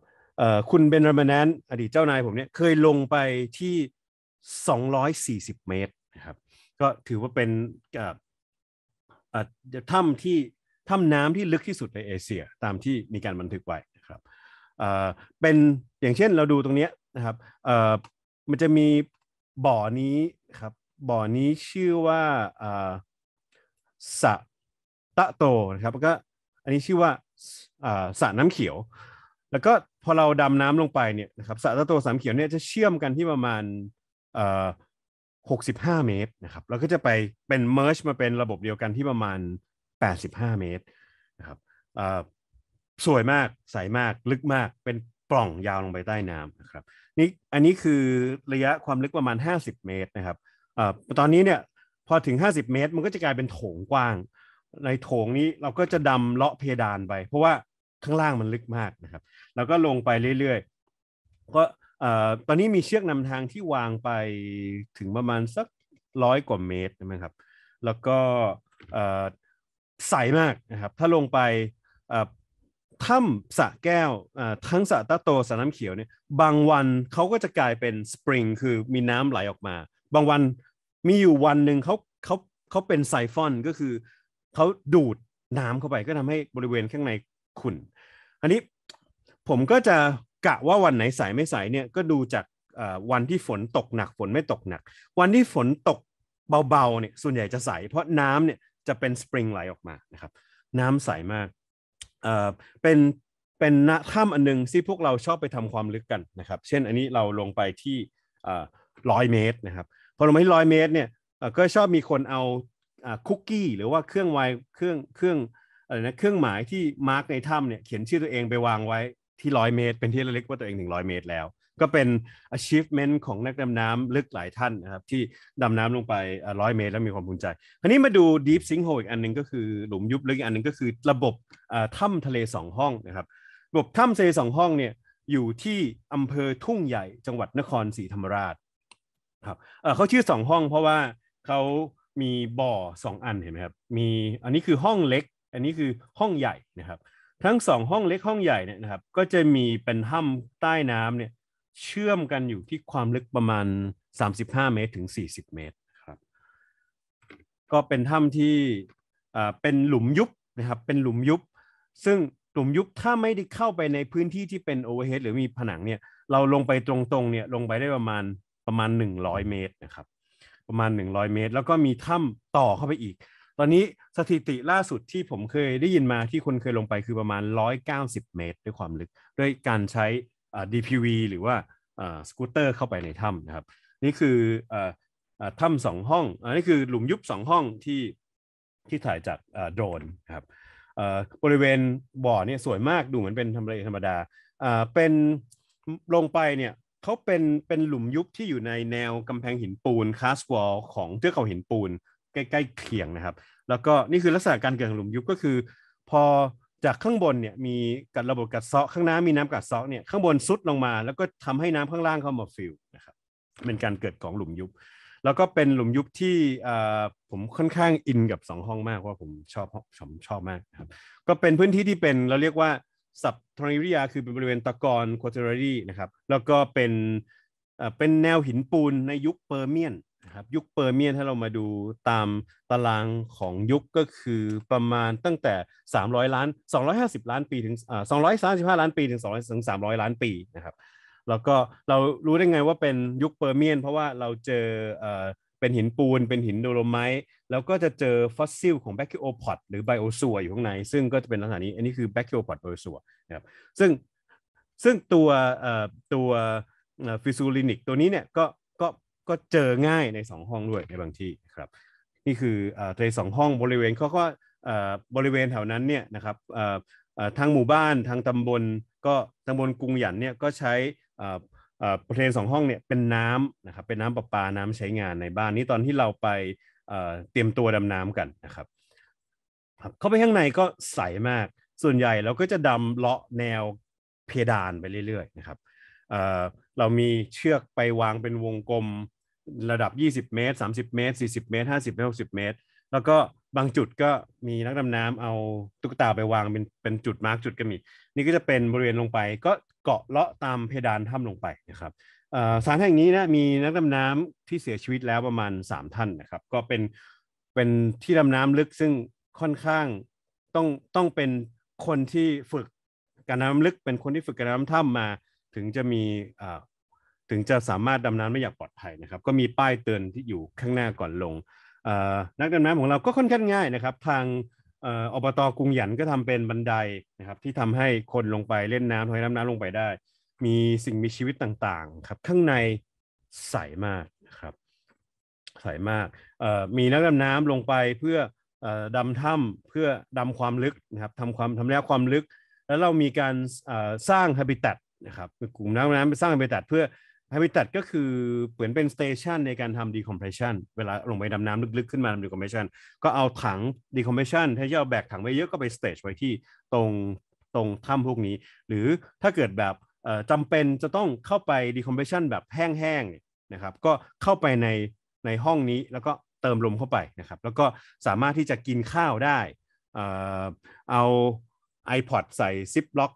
S1: คุณเบนรามานันอดีตเจ้านายผมเนี่ย เคยลงไปที่ 240 เมตรนะครับ ก็ถือว่าเป็นถ้ำที่ถ้ำน้ำที่ลึกที่สุดในเอเชีย ตามที่มีการบันทึกไว้นะครับเป็นอย่างเช่นเราดูตรงนี้นะครับมันจะมีบ่อนี้ครับ บ่อนี้ชื่อว่าสะตะโตนะครับก็ อันนี้ชื่อว่าสระน้ำเขียวแล้วก็พอเราดำน้ำลงไปเนี่ยนะครับสระตัวสามเขียวเนี่ยจะเชื่อมกันที่ประมาณเอ่อหกสิบห้าเมตรนะครับแล้วก็จะไปเป็นเมอร์ชมาเป็นระบบเดียวกันที่ประมาณแปดสิบห้าเมตรนะครับเอ่อสวยมากใสามากลึกมากเป็นปล่องยาวลงไปใต้น้ำนะครับนี่อันนี้คือระยะความลึกประมาณ 50 เมตรนะครับอตอนนี้เนี่ยพอถึง 50 เมตร มันก็จะกลายเป็นโถงกว้างในโถงนี้เราก็จะดำเลาะเพดานไป เพราะว่าข้างล่างมันลึกมากนะครับ แล้วก็ลงไปเรื่อยๆ ก็ตอนนี้มีเชือกนำทางที่วางไปถึงประมาณสักร้อยกว่าเมตรนะครับ แล้วก็ใสมากนะครับ ถ้าลงไปถ้ำสะแก้วทั้งสะตะโตสะน้ำเขียวเนี่ย บางวันเขาก็จะกลายเป็นสปริงคือมีน้ำไหลออกมา บางวันมีอยู่วันหนึ่งเขาเขาเขาเป็นไซฟอนก็คือเขาดูดน้ำเข้าไปก็ทำให้บริเวณข้างในคุณอันนี้ผมก็จะกะว่าวันไหนสายไม่สายเนี่ยก็ดูจากวันที่ฝนตกหนัก ฝนไม่ตกหนัก วันที่ฝนตกเบาๆเนี่ยส่วนใหญ่จะใส เพราะน้ำเนี่ยจะเป็นสปริงไหลออกมานะครับน้ำใสมากเอ่อเป็นเป็นถ้ำอันนึงที่พวกเราชอบไปทำความลึกกันนะครับเช่นอันนี้เราลงไปที่ร้อยเมตรนะครับ พอลงไปร้อยเมตรเนี่ยก็ชอบมีคนเอาคุกกี้หรือว่าเครื่องไวเครื่องเครื่องอะไรนะเครื่องหมายที่มาร์กในถ้ำเนี่ยเขียนชื่อตัวเองไปวางไว้ที่ร้อยเมตรเป็นที่ระลึกว่าตัวเองถึงร้อยเมตรแล้ว ก็เป็น achievement ของนักดำน้ำลึกหลายท่านนะครับที่ดำน้ำลงไปร้อยเมตรแล้วมีความภูมิใจ คราวนี้มาดู deep sink hole อีกอันนึงก็คือหลุมยุบลึกอีกอันนึงก็คือระบบถ้ำทะเลสองห้องนะครับระบบถ้ำทะเลสองห้องเนี่ยอยู่ที่อำเภอทุ่งใหญ่จังหวัดนครศรีธรรมราชครับเขาชื่อสองห้อง เพราะว่าเขามีบ่อสองอันเห็นไหมครับมีอันนี้คือห้องเล็กอันนี้คือห้องใหญ่นะครับ ทั้งสองห้องเล็กห้องใหญ่เนี่ยนะครับก็จะมีเป็นถ้ำใต้น้ำเนี่ยเชื่อมกันอยู่ที่ความลึกประมาณ 35 เมตรถึง40 เมตรครับก็เป็นถ้ำที่เป็นหลุมยุบนะครับเป็นหลุมยุบซึ่งหลุมยุบถ้าไม่ได้เข้าไปในพื้นที่ที่เป็นโอเวอร์เฮดหรือมีผนังเนี่ยเราลงไปตรงๆเนี่ยลงไปได้ประมาณประมาณ 100 เมตรนะครับประมาณ 100 เมตร แล้วก็มีถ้ำต่อเข้าไปอีกตอนนี้สถิติล่าสุดที่ผมเคยได้ยินมาที่คนเคยลงไปคือประมาณ 190 เมตร ด้วยความลึกด้วยการใช้ DPV หรือว่าสกูตเตอร์เข้าไปในถ้ำนะครับนี่คือถ้ำสองห้องอันนี้คือหลุมยุบสองห้องที่ที่ถ่ายจากโดรนครับบริเวณบ่อเนี่ยสวยมากดูเหมือนเป็นทำเลธรรมดาเป็นลงไปเนี่ยเขาเป็นเป็นหลุมยุบที่อยู่ในแนวกำแพงหินปูน คาสวอลของเทือกเขาหินปูนใกล้ๆเคียงนะครับ แล้วก็นี่คือลักษณะการเกิดของหลุมยุบก็คือ พอจากข้างบนเนี่ยมีกัดระบบกัดเซาะข้างน้ามีน้ำกัดเซาะเนี่ยข้างบนซุดลงมา แล้วก็ทำให้น้ำข้างล่างเข้ามาฟิลนะครับเป็นการเกิดของหลุมยุบแล้วก็เป็นหลุมยุบที่ผมค่อนข้างอินกับ2ห้องมากว่าผมชอบชอบชอบมากครับก็เป็นพื้นที่ที่เป็นเราเรียกว่าสับท์ธรณีวิทยาคือเป็นบริเวณตะกอนควอเทอรีนะครับแล้วก็เป็นเป็นแนวหินปูนในยุคเปอร์เมียนะครับยุคเปอร์เมียนถ้าเรามาดูตามตารางของยุคก็คือประมาณตั้งแต่ 300 ล้าน 250 ล้านปีถึงอ่า235 ล้านปีถึง2ถึง300 ล้านปีนะครับแล้วก็เรารู้ได้ไงว่าเป็นยุคเปอร์เมียน เพราะว่าเราเจอเอ่อเป็นหินปูนเป็นหินโดโลไมต์แล้วก็จะเจอฟอสซิลของแบคทีโอพอดหรือไบโอซัวอยู่ข้างใน ซึ่งก็จะเป็นลักษณะนี้อันนี้คือแบคทีโอพอดไบโอซัวนะครับซึ่งซึ่งตัวตัวฟิซูลินิกตัวนี้เนี่ยก็ก็เจอง่ายใน2ห้องด้วยในบางที่ครับนี่คือในสองห้องบริเวณเขาก็บริเวณแถวนั้นเนี่ยนะครับทางหมู่บ้านทางตำบลก็ตำบลกรุงหยันเนี่ยก็ใช้ประเทศสองห้องเนี่ยเป็นน้ำนะครับเป็นน้ำประปาน้ำใช้งานในบ้านนี้ตอนที่เราไปเตรียมตัว ดำน้ำกันนะครับเข้าไปข้างในก็ใสมากส่วนใหญ่เราก็จะดำเลาะแนวเพดานไปเรื่อยๆนะครับเรามีเชือกไปวางเป็นวงกลมระดับ 20 เมตร 30 เมตร 40 เมตร 50 เมตร 60 เมตร แล้วก็บางจุดก็มีนักดำน้ำเอาตุ๊กตาไปวางเป็นเป็นจุดมาร์กจุด กันมี นี่ก็จะเป็นบริเวณลงไปก็เกาะเลาะตามเพดานถ้ำลงไปนะครับสารแห่งนี้นะมีนักดำน้ำที่เสียชีวิตแล้วประมาณ 3 ท่านนะครับ ก็เป็นเป็นที่ดำน้ำลึกซึ่งค่อนข้างต้องต้องเป็นคนที่ฝึกการน้ำลึก เป็นคนที่ฝึกการน้ำถ้ำมาถึงจะมีถึงจะสามารถดำน้ำไม่อย่างปลอดภัยนะครับ ก็มีป้ายเตือนที่อยู่ข้างหน้าก่อนลงนักดำน้ำของเราก็ค่อนข้างง่ายนะครับทางอบตกรุงหยันก็ทำเป็นบันไดนะครับที่ทำให้คนลงไปเล่นน้ำทอยน้ำน้ำลงไปได้ มีสิ่งมีชีวิตต่างๆครับข้างในใสมากนะครับใสมากมีนักดำน้ำลงไปเพื่อดำถ้ำเพื่อดำความลึกนะครับทำความทำแล้วความลึก แล้วเรามีการสร้างฮับิตัดนะครับกลุ่มนักดำน้ำไปสร้างฮับิตัดเพื่อฮบิตัดก็คือเหมือนเป็นสเตชันในการทำดีคอมเพรสชันเวลาลงไปดำน้ำลึกๆขึ้นมาทำดีคอมเพรสชันก็เอาถังดีคอมเพรสชันถ้าจะเอาแบกถังไปเยอะก็ไปสเตชไว้ที่ตรงตรงถ้ำพวกนี้ หรือถ้าเกิดแบบจำเป็นจะต้องเข้าไปดีคอมเพรสชันแบบแห้งๆนะครับก็เข้าไปในในห้องนี้แล้วก็เติมลมเข้าไปนะครับแล้วก็สามารถที่จะกินข้าวได้ เอา iPod ใส่ซิปล็อก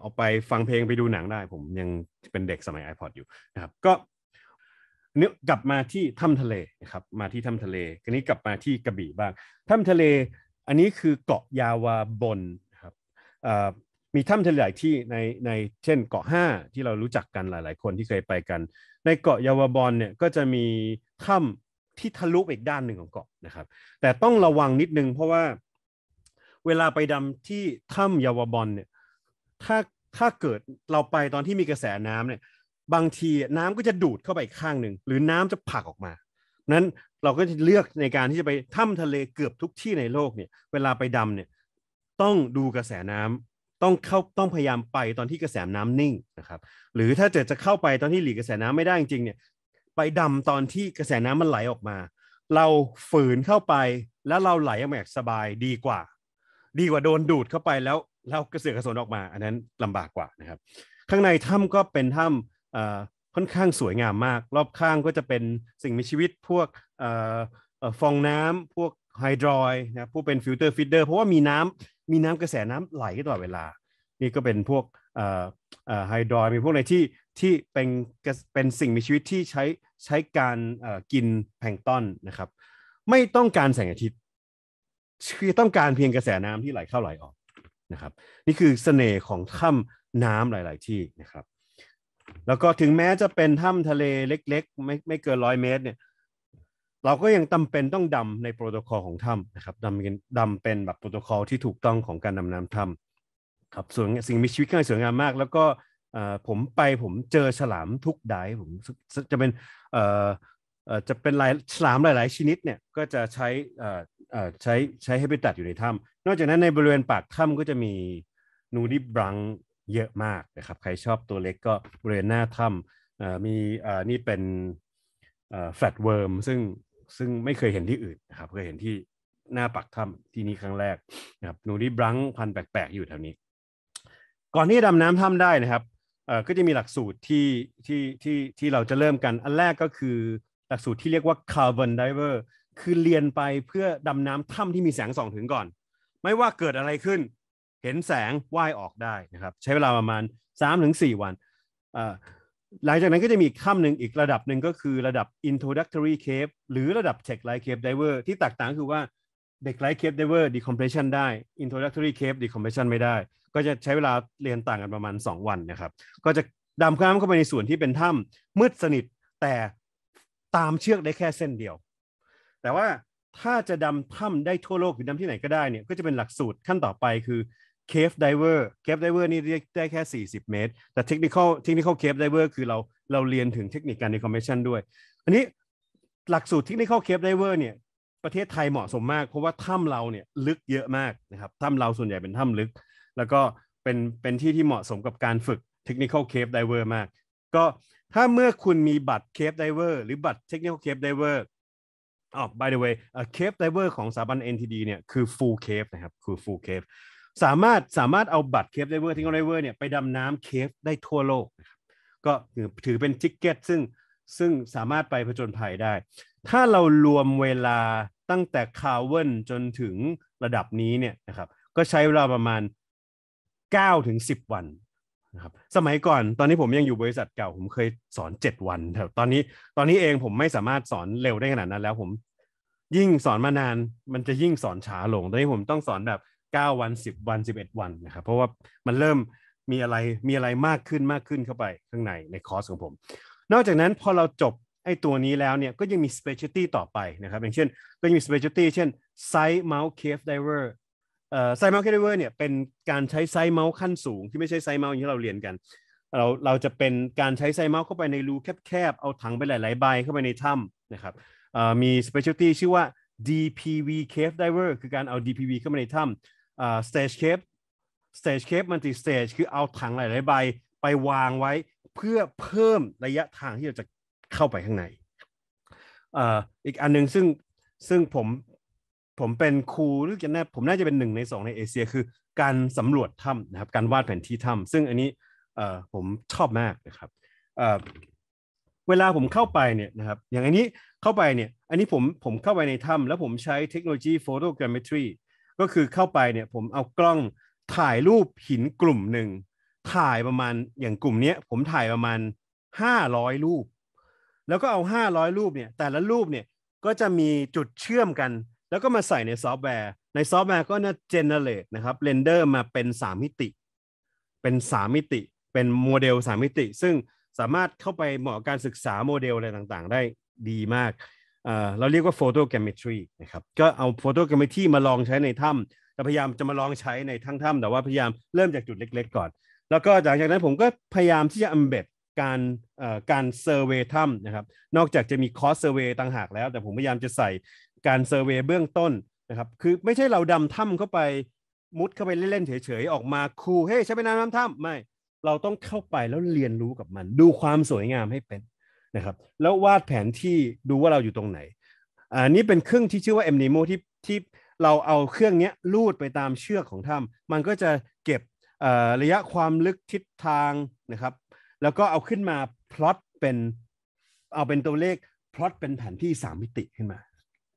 S1: เอาไปฟังเพลงไปดูหนังได้ผมยังเป็นเด็กสมัย iPod อยู่นะครับก็เนี่อกลับมาที่ถ้ำทะเลนะครับมาที่ถ้ำทะเลกีนี้กลับมาที่กระบี่บ้างถ้ำทะเลอันนี้คือเกาะยาวาบนครับมีถ้ำทะเลหลายที่ในในเช่นเกาะห้าที่เรารู้จักกันหลายๆ คนที่เคยไปกัน ในเกาะยาวาบอนเนี่ยก็จะมีถ้ำที่ทะลุอีกด้านหนึ่งของเกาะนะครับแต่ต้องระวังนิดนึงเพราะว่าเวลาไปดำที่ถ้ำยาวบอนเนี่ยถ้าถ้าเกิดเราไปตอนที่มีกระแสน้ำเนี่ยบางทีน้ำก็จะดูดเข้าไปอีกข้างหนึ่งหรือน้ำจะผลักออกมานั้นเราก็จะเลือกในการที่จะไปถ้ำทะเลเกือบทุกที่ในโลกเนี่ยเวลาไปดำเนี่ยต้องดูกระแสน้ำต้องเข้าต้องพยายามไปตอนที่กระแสน้ำนิ่งนะครับหรือถ้าเกิดจะเข้าไปตอนที่หลีกกระแสน้ำไม่ได้จริงๆเนี่ยไปดำตอนที่กระแสน้ำมันไหลออกมา เราฝืนเข้าไปแล้วเราไหลออกมาสบายดีกว่า ดีกว่าโดนดูดเข้าไปแล้วแล้วกระเสือกกระสนออกมาอันนั้นลำบากกว่านะครับข้างในถ้าก็เป็นถ้ำค่อนข้างสวยงามมาก รอบข้างก็จะเป็นสิ่งมีชีวิตพวกฟองน้ำ พวกไฮดรอยนะผู้เป็นฟิลเตอร์ฟีเดอร์ เพราะว่ามีน้ำมีน้ำกระแสน้ำไหลตลอดเวลา นี่ก็เป็นพวกไฮดรอยมีพวกอะไรที่ที่เป็นเป็นสิ่งมีชีวิตที่ใช้ใช้การกินแพลงต้อนนะครับ ไม่ต้องการแสงอาทิตย์คือต้องการเพียงกระแสน้ำที่ไหลเข้าไหลออกนะครับนี่คือเสน่ห์ของถ้ำน้ำหลาย ๆ ที่นะครับ แล้วก็ถึงแม้จะเป็นถ้ำทะเลเล็ก ๆ ไม่ไม่เกินร้อยเมตรเนี่ย เราก็ยังจาเป็นต้องดำในโปรโตคอลของถ้ำนะครับดำดำเป็นแบบโปรโตคอลที่ถูกต้องของการดำน้ำถ้ำครับ ส่วนสิ่งมีชีวิตข้างสวยงามมาก แล้วก็ผมไปผมเจอฉลามทุกไดผมจะเป็นจะเป็นลายฉลามหลาย ๆ ชนิดเนี่ย ก็จะใช้ใช้ใช้ให้ไปตัดอยู่ในถ้ำนอกจากนั้นในบริเวณปากถ้ำก็จะมีนูดิบรังเยอะมากนะครับ ใครชอบตัวเล็กก็บริเวณหน้าถ้ำมีนี่เป็นแฟลตเวิร์มซึ่งซึ่งไม่เคยเห็นที่อื่นนะครับเคยเห็นที่หน้าปากถ้ำที่นี่ครั้งแรกนะครับนูดิบรังพันแปลกๆอยู่แถวนี้ ก่อนที่ดำน้ำถ้ำได้นะครับก็จะมีหลักสูตรที่ที่ที่ที่เราจะเริ่มกันอันแรกก็คือหลักสูตรที่เรียกว่า Carbon Diver คือเรียนไปเพื่อดำน้ำถ้ำที่มีแสงส่องถึงก่อน ไม่ว่าเกิดอะไรขึ้น เห็นแสงว่ายออกได้นะครับ ใช้เวลาประมาณ 3-4 วัน หลังจากนั้นก็จะมีถ้ำหนึ่งอีกระดับหนึ่งก็คือระดับ introductory cave หรือระดับ tech light cave diver ที่แตกต่างคือว่าเด็ก light cave diver decompression ได้ introductory cave decompression ไม่ได้ ก็จะใช้เวลาเรียนต่างกันประมาณ 2 วันนะครับก็จะดำข้าเข้าไปในส่วนที่เป็นถ้ำมืดสนิทแต่ตามเชือกได้แค่เส้นเดียวแต่ว่าถ้าจะดำถ้ำได้ทั่วโลกหรือดำที่ไหนก็ได้เนี่ยก็จะเป็นหลักสูตรขั้นต่อไปคือเคฟไดเวอร์เคฟไดเวอร์นี่เรียกได้แค่ 40 เมตร แต่เทคนิคเทคนิคเคฟไดเวอร์คือเราเราเรียนถึงเทคนิคการดีคอมเมชันด้วย อันนี้หลักสูตรเทคนิคเคฟไดเวอร์เนี่ย ประเทศไทยเหมาะสมมากเพราะว่าถ้ำเราเนี่ยลึกเยอะมากนะครับถ้ำเราส่วนใหญ่เป็นถ้ำลึก แล้วก็เป็นเป็นที่ที่เหมาะสมกับการฝึกเทคนิคเคฟไดเวอร์มาก ก็ถ้าเมื่อคุณมีบัตรเคฟไดเวอร์หรือบัตรเทคนิคเคฟไดเวอร์อ๋อ by the way เคฟไดเวอร์ของสถาบัน NTD เนี่ย คือ full cave นะครับ คือ full cave สามารถ สามารถเอาบัตรเคฟไดเวอร์ทิงเไดเวอร์เนี่ยไปดำน้ำเคฟได้ทั่วโลกนะครับก็ถือเป็นทิกเก็ตซึ่ง ซึ่งสามารถไปผจญภัยได้ ถ้าเรารวมเวลาตั้งแต่คาวเวิจนถึงระดับนี้เนี่ยนะครับ ก็ใช้เวลาประมาณ9ถึง10 วันนะครับสมัยก่อนตอนนี้ผมยังอยู่บริษัทเก่าผมเคยสอนเจ็ดวันครับตอนนี้ตอนนี้เองผมไม่สามารถสอนเร็วได้ขนาดนั้น แล้วผมยิ่งสอนมานานมันจะยิ่งสอนช้าลงตอนนี้ผมต้องสอนแบบเก้าวันสิบวันสิบเอ็ดวันนะครับเพราะว่ามันเริ่มมีอะไรมีอะไรมากขึ้นมากขึ้นเข้าไปข้างในในคอร์สของผม นอกจากนั้นพอเราจบไอ้ตัวนี้แล้วเนี่ยก็ยังมี specialty ต่อไปนะครับอย่างเช่นก็ยังมี specialty เช่น side mount cave diver ไซเมาส์แคดเวอร์เนี่ย เป็นการใช้ไซเมาส์ขั้นสูงที่ไม่ใช่ไซเมาส์อย่างที่เราเรียนกันเราเราจะเป็นการใช้ไซเมาส์เข้าไปในรูแคบๆเอาถังไปหลายๆใบเข้าไปในถ้ำนะครับมีสเปเชียลตี้ชื่อว่า DPV cave diver คือการเอา DPV เข้าไปในถ้ำ stage cave stage cave multi stage คือเอาถังหลายๆใบไปวางไว้เพื่อเพิ่มระยะทางที่เราจะเข้าไปข้างในอีกอันหนึ่งซึ่งซึ่งผมผมเป็นครูหรือจะน่ผมน่าจะเป็นหนึ่งในสองในเอเชียคือ การสำรวจถ้ำนะครับการวาดแผนที่ถ้ำซึ่งอันนี้เอ่อผมชอบมากนะครับเอ่อเวลาผมเข้าไปเนี่ยนะครับอย่างอันนี้เข้าไปเนี่ยอันนี้ผมผมเข้าไปในถ้ำแล้วผมใช้เทคโนโลยีโฟโตกราเมตรีก็คือเข้าไปเนี่ยผมเอากล้องถ่ายรูปหินกลุ่มหนึ่งถ่ายประมาณอย่างกลุ่มนี้ผมถ่ายประมาณ 500 รูป แล้วก็เอา 500 รูปเนี่ยแต่ละรูปเนี่ยก็จะมีจุดเชื่อมกันแล้วก็มาใส่ในซอฟต์แวร์ ในซอฟต์แวร์ก็จะเจเนเรตนะครับเรนเดอร์มาเป็นสามมิติ เป็นสามมิติ เป็นโมเดลสามมิติ ซึ่งสามารถเข้าไปเหมาะการศึกษาโมเดลอะไรต่างๆ ได้ดีมาก เราเรียกว่าโฟโตแกรมเมทรีนะครับ ก็เอาโฟโตแกรมเมทรีมาลองใช้ในถ้ำพยายามจะมาลองใช้ในทั้งถ้ำแต่ว่าพยายามเริ่มจากจุดเล็ก ๆก่อน แล้วก็หลังจากนั้นผมก็พยายามที่จะอัมเบดการการเซอร์เวย์ถ้ำนะครับ นอกจากจะมีคอรสเซอร์เวย์ต่างหากแล้ว แต่ผมพยายามจะใส่การเซอร์เวยเบื้องต้นนะครับ คือไม่ใช่เราดำถ้ำเข้าไปมุดเข้าไปเล่นๆเฉยๆออกมาคูเฮ้ใช้เป็นน้ำถ้ำไม่ เราต้องเข้าไปแล้วเรียนรู้กับมัน ดูความสวยงามให้เป็น นะครับ แล้ววาดแผนที่ดูว่าเราอยู่ตรงไหน อันนี้เป็นเครื่องที่ชื่อว่า m n e m o ที่ที่เราเอาเครื่องนี้ลูดไปตามเชือกของถ้ำมันก็จะเก็บระยะความลึกทิศทางนะครับ แล้วก็เอาขึ้นมาพลอตเป็นเอาเป็นตัวเลขพลอตเป็นแผนที่สามมิติขึ้นมา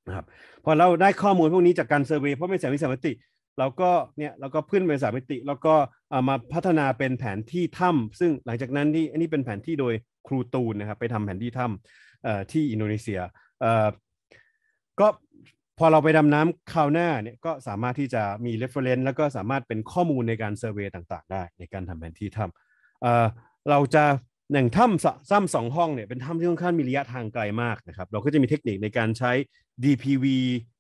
S1: นะครับพอเราได้ข้อมูลพวกนี้จากการเซอร์เวยเพราะไม่ใช่วิสามิติเราก็เนี่ยเราก็ขึ้นเป็นสามิติ แล้วก็เอามาพัฒนาเป็นแผนที่ถ้ำซึ่งหลังจากนั้นที่อันนี้เป็นแผนที่โดยครูตูนนะครับไปทำแผนที่ถ้ำที่อินโดนีเซียก็พอเราไปดำน้ำคราวหน้าเนี่ยก็สามารถที่จะมี reference แล้วก็สามารถเป็นข้อมูลในการเซอร์เวยต่างๆ ได้ ในการทำแผนที่ถ้ำเราจะนึ่งถ้ำซ้ำสองห้องเนี่ยเป็นถ้ำที่ค่อนข้างมีระยะทางไกลมากนะครับเราก็จะมีเทคนิคในการใช้ DPV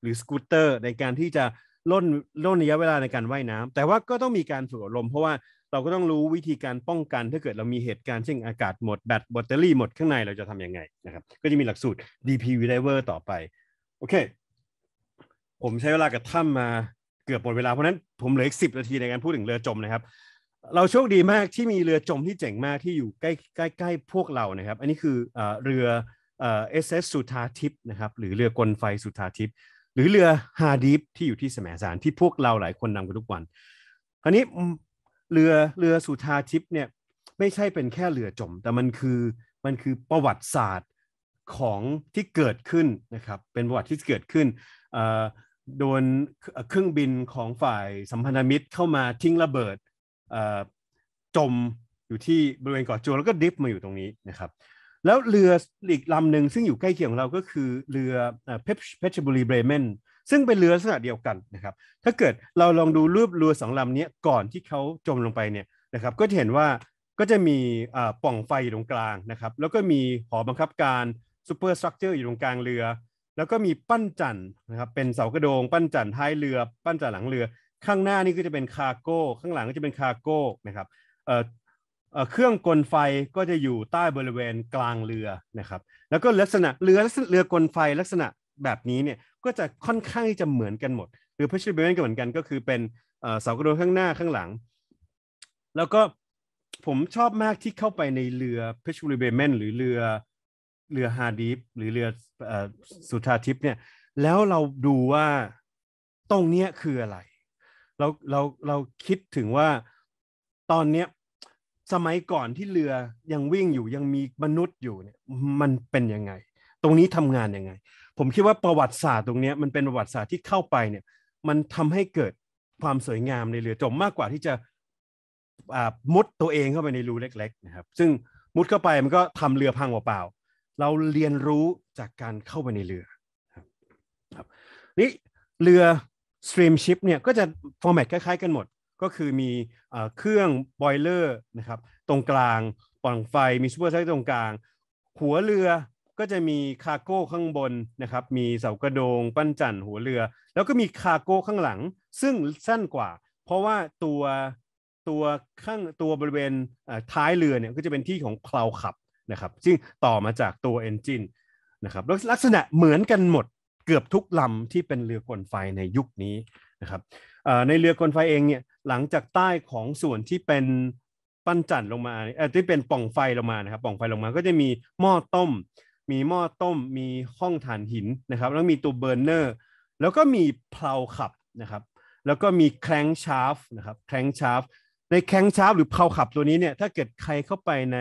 S1: หรือสกูตเตอร์ในการที่จะล่นล่นระยะเวลาในการว่ายน้ำ แต่ว่าก็ต้องมีการฝึกอบรม เพราะว่าเราก็ต้องรู้วิธีการป้องกัน ถ้าเกิดเรามีเหตุการณ์เช่นอากาศหมดแบตแบตเตอรี่หมดข้างในเราจะทํำยังไงนะครับก็จะมีหลักสูตร DPV diver ต่อไปโอเค ผมใช้เวลากับถ้ำมาเกือบหมดเวลาเพราะนั้นผมเหลืออีกสินาทีในการพูดถึงเรือจมนะครับเราโชคดีมากที่มีเรือจมที่เจ๋งมากที่อยู่ใกล้ใกล้ใกล้พวกเรานะครับ อันนี้คือเรือเอสเอสสุธาทิพย์นะครับหรือเรือกลไฟสุธาทิพย์หรือเรือฮาดิฟที่อยู่ที่แสมสารที่พวกเราหลายคนนำกันทุกวันคราวนี้เรือเรือสุธาทิพย์เนี่ยไม่ใช่เป็นแค่เรือจม แต่มันคือมันคือประวัติศาสตร์ของที่เกิดขึ้นนะครับเป็นประวัติที่เกิดขึ้นโดนเครื่องบินของฝ่ายสัมพันธมิตรเข้ามาทิ้งระเบิดจมอยู่ที่บริเวณเกาะโจแล้วก็ดิฟมาอยู่ตรงนี้นะครับแล้วเรืออีกลำหนึ่งซึ่งอยู่ใกล้เคียงของเราก็คือเรือเพชรบุรีเบรเมนซึ่งเป็นเรือลักษณะเดียวกันนะครับถ้าเกิดเราลองดูรูปเรือสองลำนี้ก่อนที่เขาจมลงไปเนี่ยนะครับก็จะเห็นว่าก็จะมีป่องไฟอยู่ตรงกลางนะครับแล้วก็มีหอบังคับการซูเปอร์สตรัคเจอร์อยู่ตรงกลางเรือ แล้วก็มีปั้นจันนะครับเป็นเสากระโดง ปั้นจันท้ายเรือปั้นจันหลังเรือข้างหน้านี่ก็จะเป็นคาร์โก้ข้างหลังก็จะเป็นคาร์โก้นะครับเออเครื่องกลไฟก็จะอยู่ใต้บริเวณกลางเรือนะครับ แล้วก็ลักษณะเรือเรือกลไฟลักษณะแบบนี้เนี่ยก็จะค่อนข้างที่จะเหมือนกันหมด หรือพ r ช s s บเ e b ก็เหมือนกันก็คือเป็นเสากระโดดข้างหน้าข้างหลัง แล้วก็ผมชอบมากที่เข้าไปในเรือพ r ช s s บเ e b หรือเรือเรือฮาดีฟหรือเรือสุธาทิพย์เนี่ย แล้วเราดูว่าตรงเนี้ยคืออะไรเรา เรา เราคิดถึงว่าตอนเนี้ยสมัยก่อนที่เรือยังวิ่งอยู่ยังมีมนุษย์อยู่เนี่ยมันเป็นยังไงตรงนี้ทำงานยังไง ผมคิดว่าประวัติศาสตร์ตรงนี้ มันเป็นประวัติศาสตร์ที่เข้าไปเนี่ยมันทำให้เกิดความสวยงามในเรือจมมากกว่าที่จะมุดตัวเองเข้าไปในรูเล็ก ๆนะครับ ซึ่งมุดเข้าไปมันก็ทำเรือพังเปล่าๆเราเรียนรู้จากการเข้าไปในเรือครับนี่เรือสตรีมชิปเนี่ยก็จะฟอร์แมตคล้ายๆกันหมด ก็คือมีเครื่องบอยเลอร์นะครับ ตรงกลาง ปล่องไฟมีซูเปอร์ไซต์ตรงกลาง หัวเรือก็จะมีคาร์โก้ข้างบนนะครับมีเสากระโดง ปั้นจันหัวเรือ แล้วก็มีคาร์โก้ข้างหลังซึ่งสั้นกว่า เพราะว่าตัวตัวข้างตัวบริเวณท้ายเรือเนี่ยก็จะเป็นที่ของเคลาขับนะครับซึ่งต่อมาจากตัวเอนจินนะครับลักษณะเหมือนกันหมดเกือบทุกลำที่เป็นเรือกลไฟในยุคนี้นะครับในเรือกลไฟเองเนี่ยหลังจากใต้ของส่วนที่เป็นปั้นจันลงมาเออที่เป็นป่องไฟลงมานะครับ ป่องไฟลงมาก็จะมีหม้อต้ม มีหม้อต้มมีห้องฐานหินนะครับแล้วมีตัวเบอร์เนอร์แล้วก็มีเพลาขับนะครับ แล้วก็มีแคลงชาร์ฟนะครับแคลงชาร์ฟในแคลงชาร์ฟหรือเพลาขับตัวนี้เนี่ยถ้าเกิดใครเข้าไปใน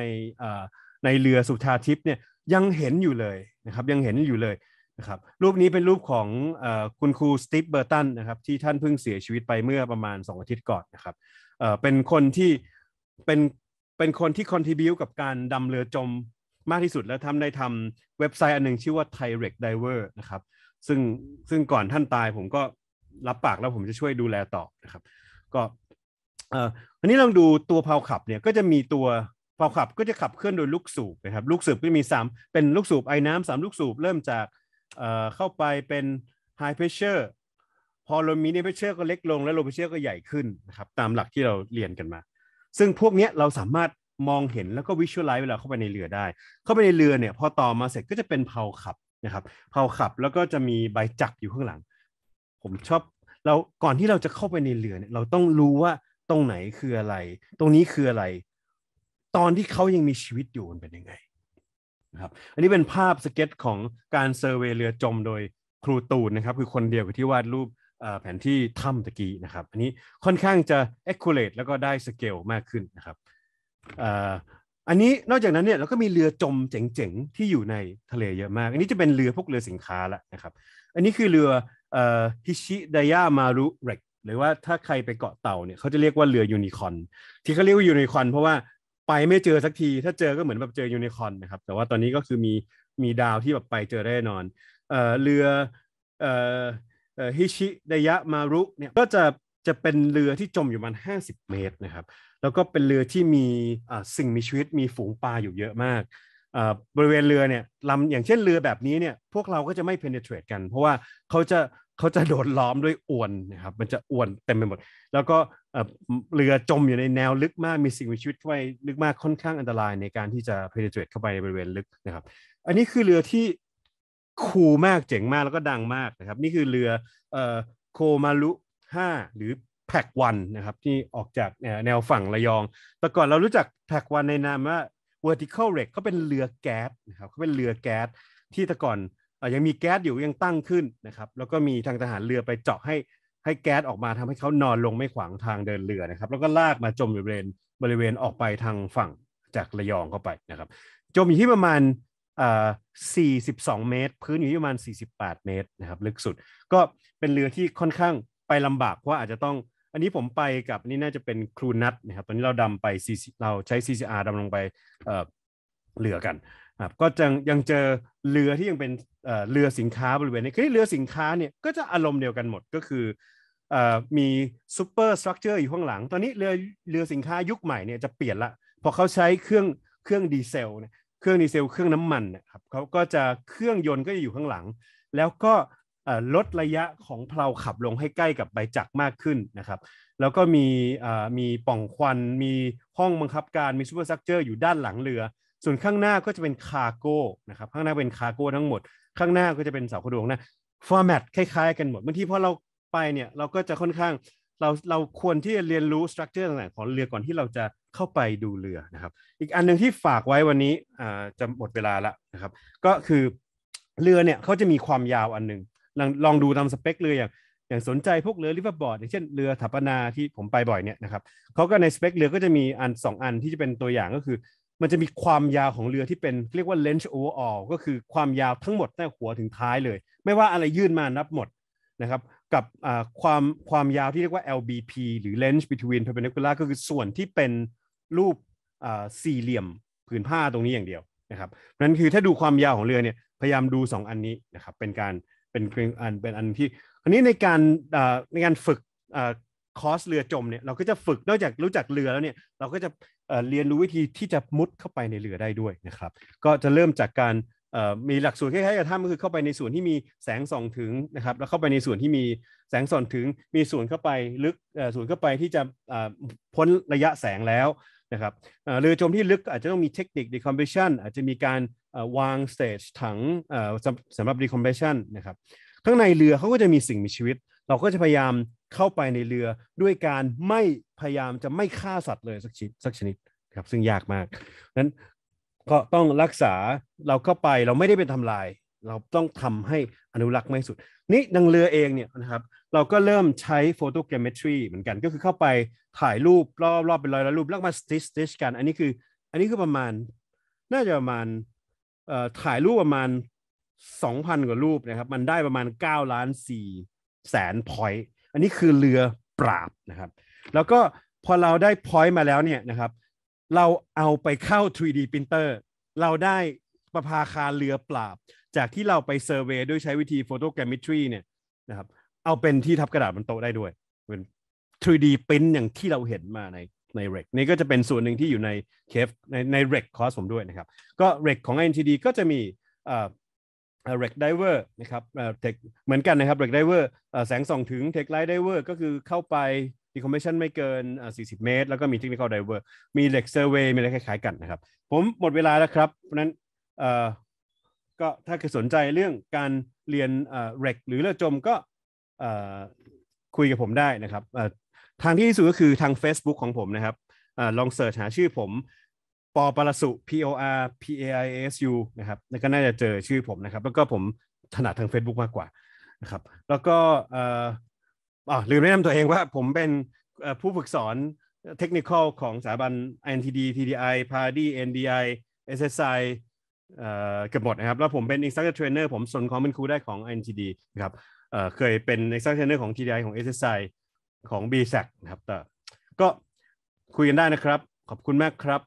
S1: ในเรือสุธาทิพย์เนี่ยยังเห็นอยู่เลยนะครับยังเห็นอยู่เลยนะครับรูปนี้เป็นรูปของคุณครูสตีฟเบอร์ตันนะครับที่ท่านเพิ่งเสียชีวิตไปเมื่อประมาณ 2 อาทิตย์ก่อนนะครับเป็นคนที่ เป็นเป็นคนที่คอนทิบิวกับการดำเรือจมมากที่สุด และทำได้ทำเว็บไซต์อันหนึ่งชื่อว่า t i r e c Diver นะครับซึ่งซึ่งก่อนท่านตายผมก็รับปากแล้วผมจะช่วยดูแลต่อนะครับก็อันนี้ลองดูตัวพาวขับเนี่ยก็จะมีตัวพาวขับก็จะขับเคลื่อนโดยลูกสูบนะครับลูกสูบก็มีมี3เป็นลูกสูบไอ้น้ำสามลูกสูบเริ่มจากเข้าไปเป็น high pressure พอโลมีเนเพชเชอร์ก็เล็กลงและโลเพชเชอร์ก็ใหญ่ขึ้นนะครับตามหลักที่เราเรียนกันมา ซึ่งพวกนี้เราสามารถมองเห็นแล้วก็วิชวลไลซ์เวลาเข้าไปในเรือได้ เข้าไปในเรือเนี่ยพอต่อมาเสร็จก็จะเป็นเพาขับนะครับเพาขับแล้วก็จะมีใบจักรอยู่ข้างหลัง ผมชอบ เราก่อนที่เราจะเข้าไปในเรือเนี่ยเราต้องรู้ว่าตรงไหนคืออะไร ตรงนี้คืออะไร ตอนที่เขายังมีชีวิตอยู่มันเป็นยังไงนะครับอันนี้เป็นภาพสเก็ตของการเซอร์เวยเรือจมโดยครูตูนนะครับ คือคนเดียวกับที่วาดรูปแผนที่ถ้ำตะกี้นะครับ อันนี้ค่อนข้างจะ accurate แล้วก็ได้สเกลมากขึ้นนะครับอันนี้นอกจากนั้นเนี่ยเราก็มีเรือจมเจ๋งๆ ที่อยู่ในทะเลเยอะมาก อันนี้จะเป็นเรือพวกเรือสินค้าละนะครับ อันนี้คือเรือฮิชิดายามารุเรกหรือว่าถ้าใครไปเกาะเต่าเนี่ยเขาจะเรียกว่าเรือยูนิคอนที่เขาเรียกว่ายูนิคอนเพราะว่าไปไม่เจอสักทีถ้าเจอก็เหมือนแบบเจอยูนิคอนนะครับ แต่ว่าตอนนี้ก็คือมี มีดาวที่แบบไปเจอได้นอนเอ่อเรือเอ่อฮิชิไดยะมารุเนี่ยก็จะจะเป็นเรือที่จมอยู่ประมาณิบเมตรนะครับ แล้วก็เป็นเรือที่มีสิ่งมีชีวิตมีฝูงปลาอยู่เยอะมาก บริเวณเรือเนี่ยลำอย่างเช่นเรือแบบนี้เนี่ยพวกเราก็จะไม่ penetrate กันเพราะว่าเขาจะเขาจะโดนล้อมด้วยอวนนะครับ มันจะอวนเต็มไปหมด แล้วก็เรือจมอยู่ในแนวลึกมาก มีสิ่งมีชีวิตไว้ลึกมากค่อนข้างอันตรายในการที่จะ p e n e t r a t เข้าไปในบริเวณลึกนะครับ อันนี้คือเรือที่คูลมาก เจ๋งมากแล้วก็ดังมากนะครับ นี่คือเรือโคมารุห้าหรือแพ็กวันนะครับ ที่ออกจากแนวฝั่งระยอง แต่ก่อนเรารู้จักแพ็กวันในนามว่า vertical wreck เขาเป็นเรือแก๊สนะครับ เขาเป็นเรือแก๊สที่แต่ก่อนยังมีแก๊สอยู่ยังตั้งขึ้นนะครับ แล้วก็มีทางทหารเรือไปเจาะให้ให้แก๊สออกมาทำให้เขานอนลงไม่ขวางทางเดินเรือนะครับ แล้วก็ลากมาจมอยู่บริเวณบริเวณออกไปทางฝั่งจากระยองเข้าไปนะครับ จมอยู่ที่ประมาณอ่42 เมตร พื้นอยู่ที่ประมาณ 48 เมตรนะครับลึกสุด ก็เป็นเรือที่ค่อนข้างไปลำบากเพราะอาจจะต้องอันนี้ผมไปกับนี่น่าจะเป็นครูนัทนะครับตอนนี้เราดำไป CC, เราใช้ CCR ดำลงไปเรือกันครับก็ยังยังเจอเรือที่ยังเป็นเรือสินค้าบริเวณนี้ คือเรือสินค้าเนี่ยก็จะอารมณ์เดียวกันหมด ก็คือมีซูเปอร์สตรัคเจอร์อยู่ข้างหลัง ตอนนี้เรือเรือสินค้ายุคใหม่เนี่ยจะเปลี่ยนละพอเขาใช้เครื่องเครื่องดีเซลเครื่องดีเซลเครื่องน้ำมันนะครับเขาก็จะเครื่องยนต์ก็จะอยู่ข้างหลัง แล้วก็ลดระยะของเพลาขับลงให้ใกล้กับใบจักรมากขึ้นนะครับ แล้วก็มีมีป่องควัน มีห้องบังคับการ มีซูเปอร์สตรัคเจอร์อยู่ด้านหลังเรือ ส่วนข้างหน้าก็จะเป็นคาร์โก้นะครับ ข้างหน้าเป็นคาร์โก้ทั้งหมดข้างหน้าก็จะเป็นเสาขดวงนะฟอร์แมตคล้ายๆกันหมดบางทีพอเราไปเนี่ยเราก็จะค่อนข้างเราเราควรที่จะเรียนรู้สตรัคเจอร์ต่างๆของเรือก่อนที่เราจะเข้าไปดูเรือนะครับอีกอันหนึ่งที่ฝากไว้วันนี้อ่าจะหมดเวลาละนะครับก็คือเรือเนี่ยเขาจะมีความยาวอันหนึ่งลองลองดูตามสเปคเรืออย่างอย่างสนใจพวกเรือริเวอร์บอร์ดอย่างเช่นเรือถัปนาที่ผมไปบ่อยเนี่ยนะครับเขาก็ในสเปคเรือก็จะมีอัน 2 อันที่จะเป็นตัวอย่างก็คือมันจะมีความยาวของเรือที่เป็นเรียกว่า length overall ก็คือความยาวทั้งหมดตั้งหัวถึงท้ายเลย ไม่ว่าอะไรยื่นมานับหมดนะครับกับความความยาวที่เรียกว่า LBP หรือ length between perpendicular ก็คือส่วนที่เป็นรูปสี่เหลี่ยมผืนผ้าตรงนี้อย่างเดียวนะครับนั้นคือถ้าดูความยาวของเรือเนี่ยพยายามดู 2 อันนี้นะครับเป็นการเป็นอันเป็นอันที่อันนี้ในการในการฝึกคอร์สเรือจมเนี่ยเราก็จะฝึกนอกจากรู้จักเรือแล้วเนี่ยเราก็จะเรียนรู้วิธีที่จะมุดเข้าไปในเรือได้ด้วยนะครับ ก็จะเริ่มจากการมีหลักสูตรคล้ายๆกับถ้ำก็คือเข้าไปในส่วนที่มีแสงส่องถึงนะครับ แล้วเข้าไปในส่วนที่มีแสงส่องถึง มีส่วนเข้าไปลึกส่วนเข้าไปที่จะพ้นระยะแสงแล้วนะครับเรือจมที่ลึกอาจจะต้องมีเทคนิคดีคอมเพรสชันอาจจะมีการวางสเตจถังสำหรับดีคอมเพรสชันนะครับ ข้างในเรือเขาก็จะมีสิ่งมีชีวิตเราก็จะพยายามเข้าไปในเรือด้วยการไม่พยายามจะไม่ฆ่าสัตว์เลยสักชิดสักชนิดครับ ซึ่งยากมากนั้น ก็ต้องรักษาเราเข้าไปเราไม่ได้เป็นทำลาย เราต้องทำให้อนุรักษ์มาก่สุดนี่ดังเรือเองเนี่ยนะครับเราก็เริ่มใช้โฟโตเกรเมตรีเหมือนกันก็คือเข้าไปถ่ายรูป รอบๆเป็นร้อยละรูปแล้วมาสติสติชกัน อันนี้คืออันนี้คือประมาณน่าจะประมาณถ่ายรูปประมาณ 2,000กว่ารูปนะครับมันได้ประมาณ 9 ล้าน 4แสนพอยต์ อันนี้คือเรือปราบนะครับ แล้วก็พอเราได้พอยต์มาแล้วเนี่ยนะครับ เราเอาไปเข้า 3D printer เราได้ประภาคารเรือปราบ จากที่เราไปเซอร์เวยด้วยใช้วิธีโฟโตแกรมิทรีเนี่ยนะครับ เอาเป็นที่ทับกระดาษบนโต๊ะได้ด้วย เป็น 3D print อย่างที่เราเห็นมาในในเรกนี่ก็จะเป็นส่วนหนึ่งที่อยู่ในเคฟในในเรกคอร์สผมด้วยนะครับ ก็เรกของ NTD ก็จะมีเร็กไดเวอร์นะครับเทคเหมือนกันนะครับเร็กไดเวอร์แสงส่องถึงเทคไลท์ไดเวอร์ก็คือเข้าไปดีคอมเพชันไม่เกิน 40 เมตร แล้วก็มีเทคนิคอลไดเวอร์มีเล็กเซอร์เวย์มีอะไรคล้ายๆกันนะครับ ผมหมดเวลาแล้วครับ เพราะนั้นก็ถ้าสนใจเรื่องการเรียนเร็กหรือเรือจมก็คุยกับผมได้นะครับ ทางที่สุดก็คือทาง Facebook ของผมนะครับ ลองเสิร์ชหาชื่อผมปอปรสุ P O R P A I S U นะครับ แล้วก็น่าจะเจอชื่อผมนะครับ แล้วก็ผมถนัดทาง Facebook มากกว่านะครับ แล้วก็เอ่ออ๋อลืมแนะนำตัวเองว่าผมเป็นผู้ฝึกสอนเทคนิคของสถาบัน NTD TDI p a r d y NDI SSI เกือบหมดนะครับ แล้วผมเป็น instructor trainer ผมสนคอามเป็นครูได้ของ NTD นะครับเคยเป็น instructor trainer ของ TDI ของ SSI ของ BSAC นะครับแต่ก็คุยกันได้นะครับ ขอบคุณมากครับ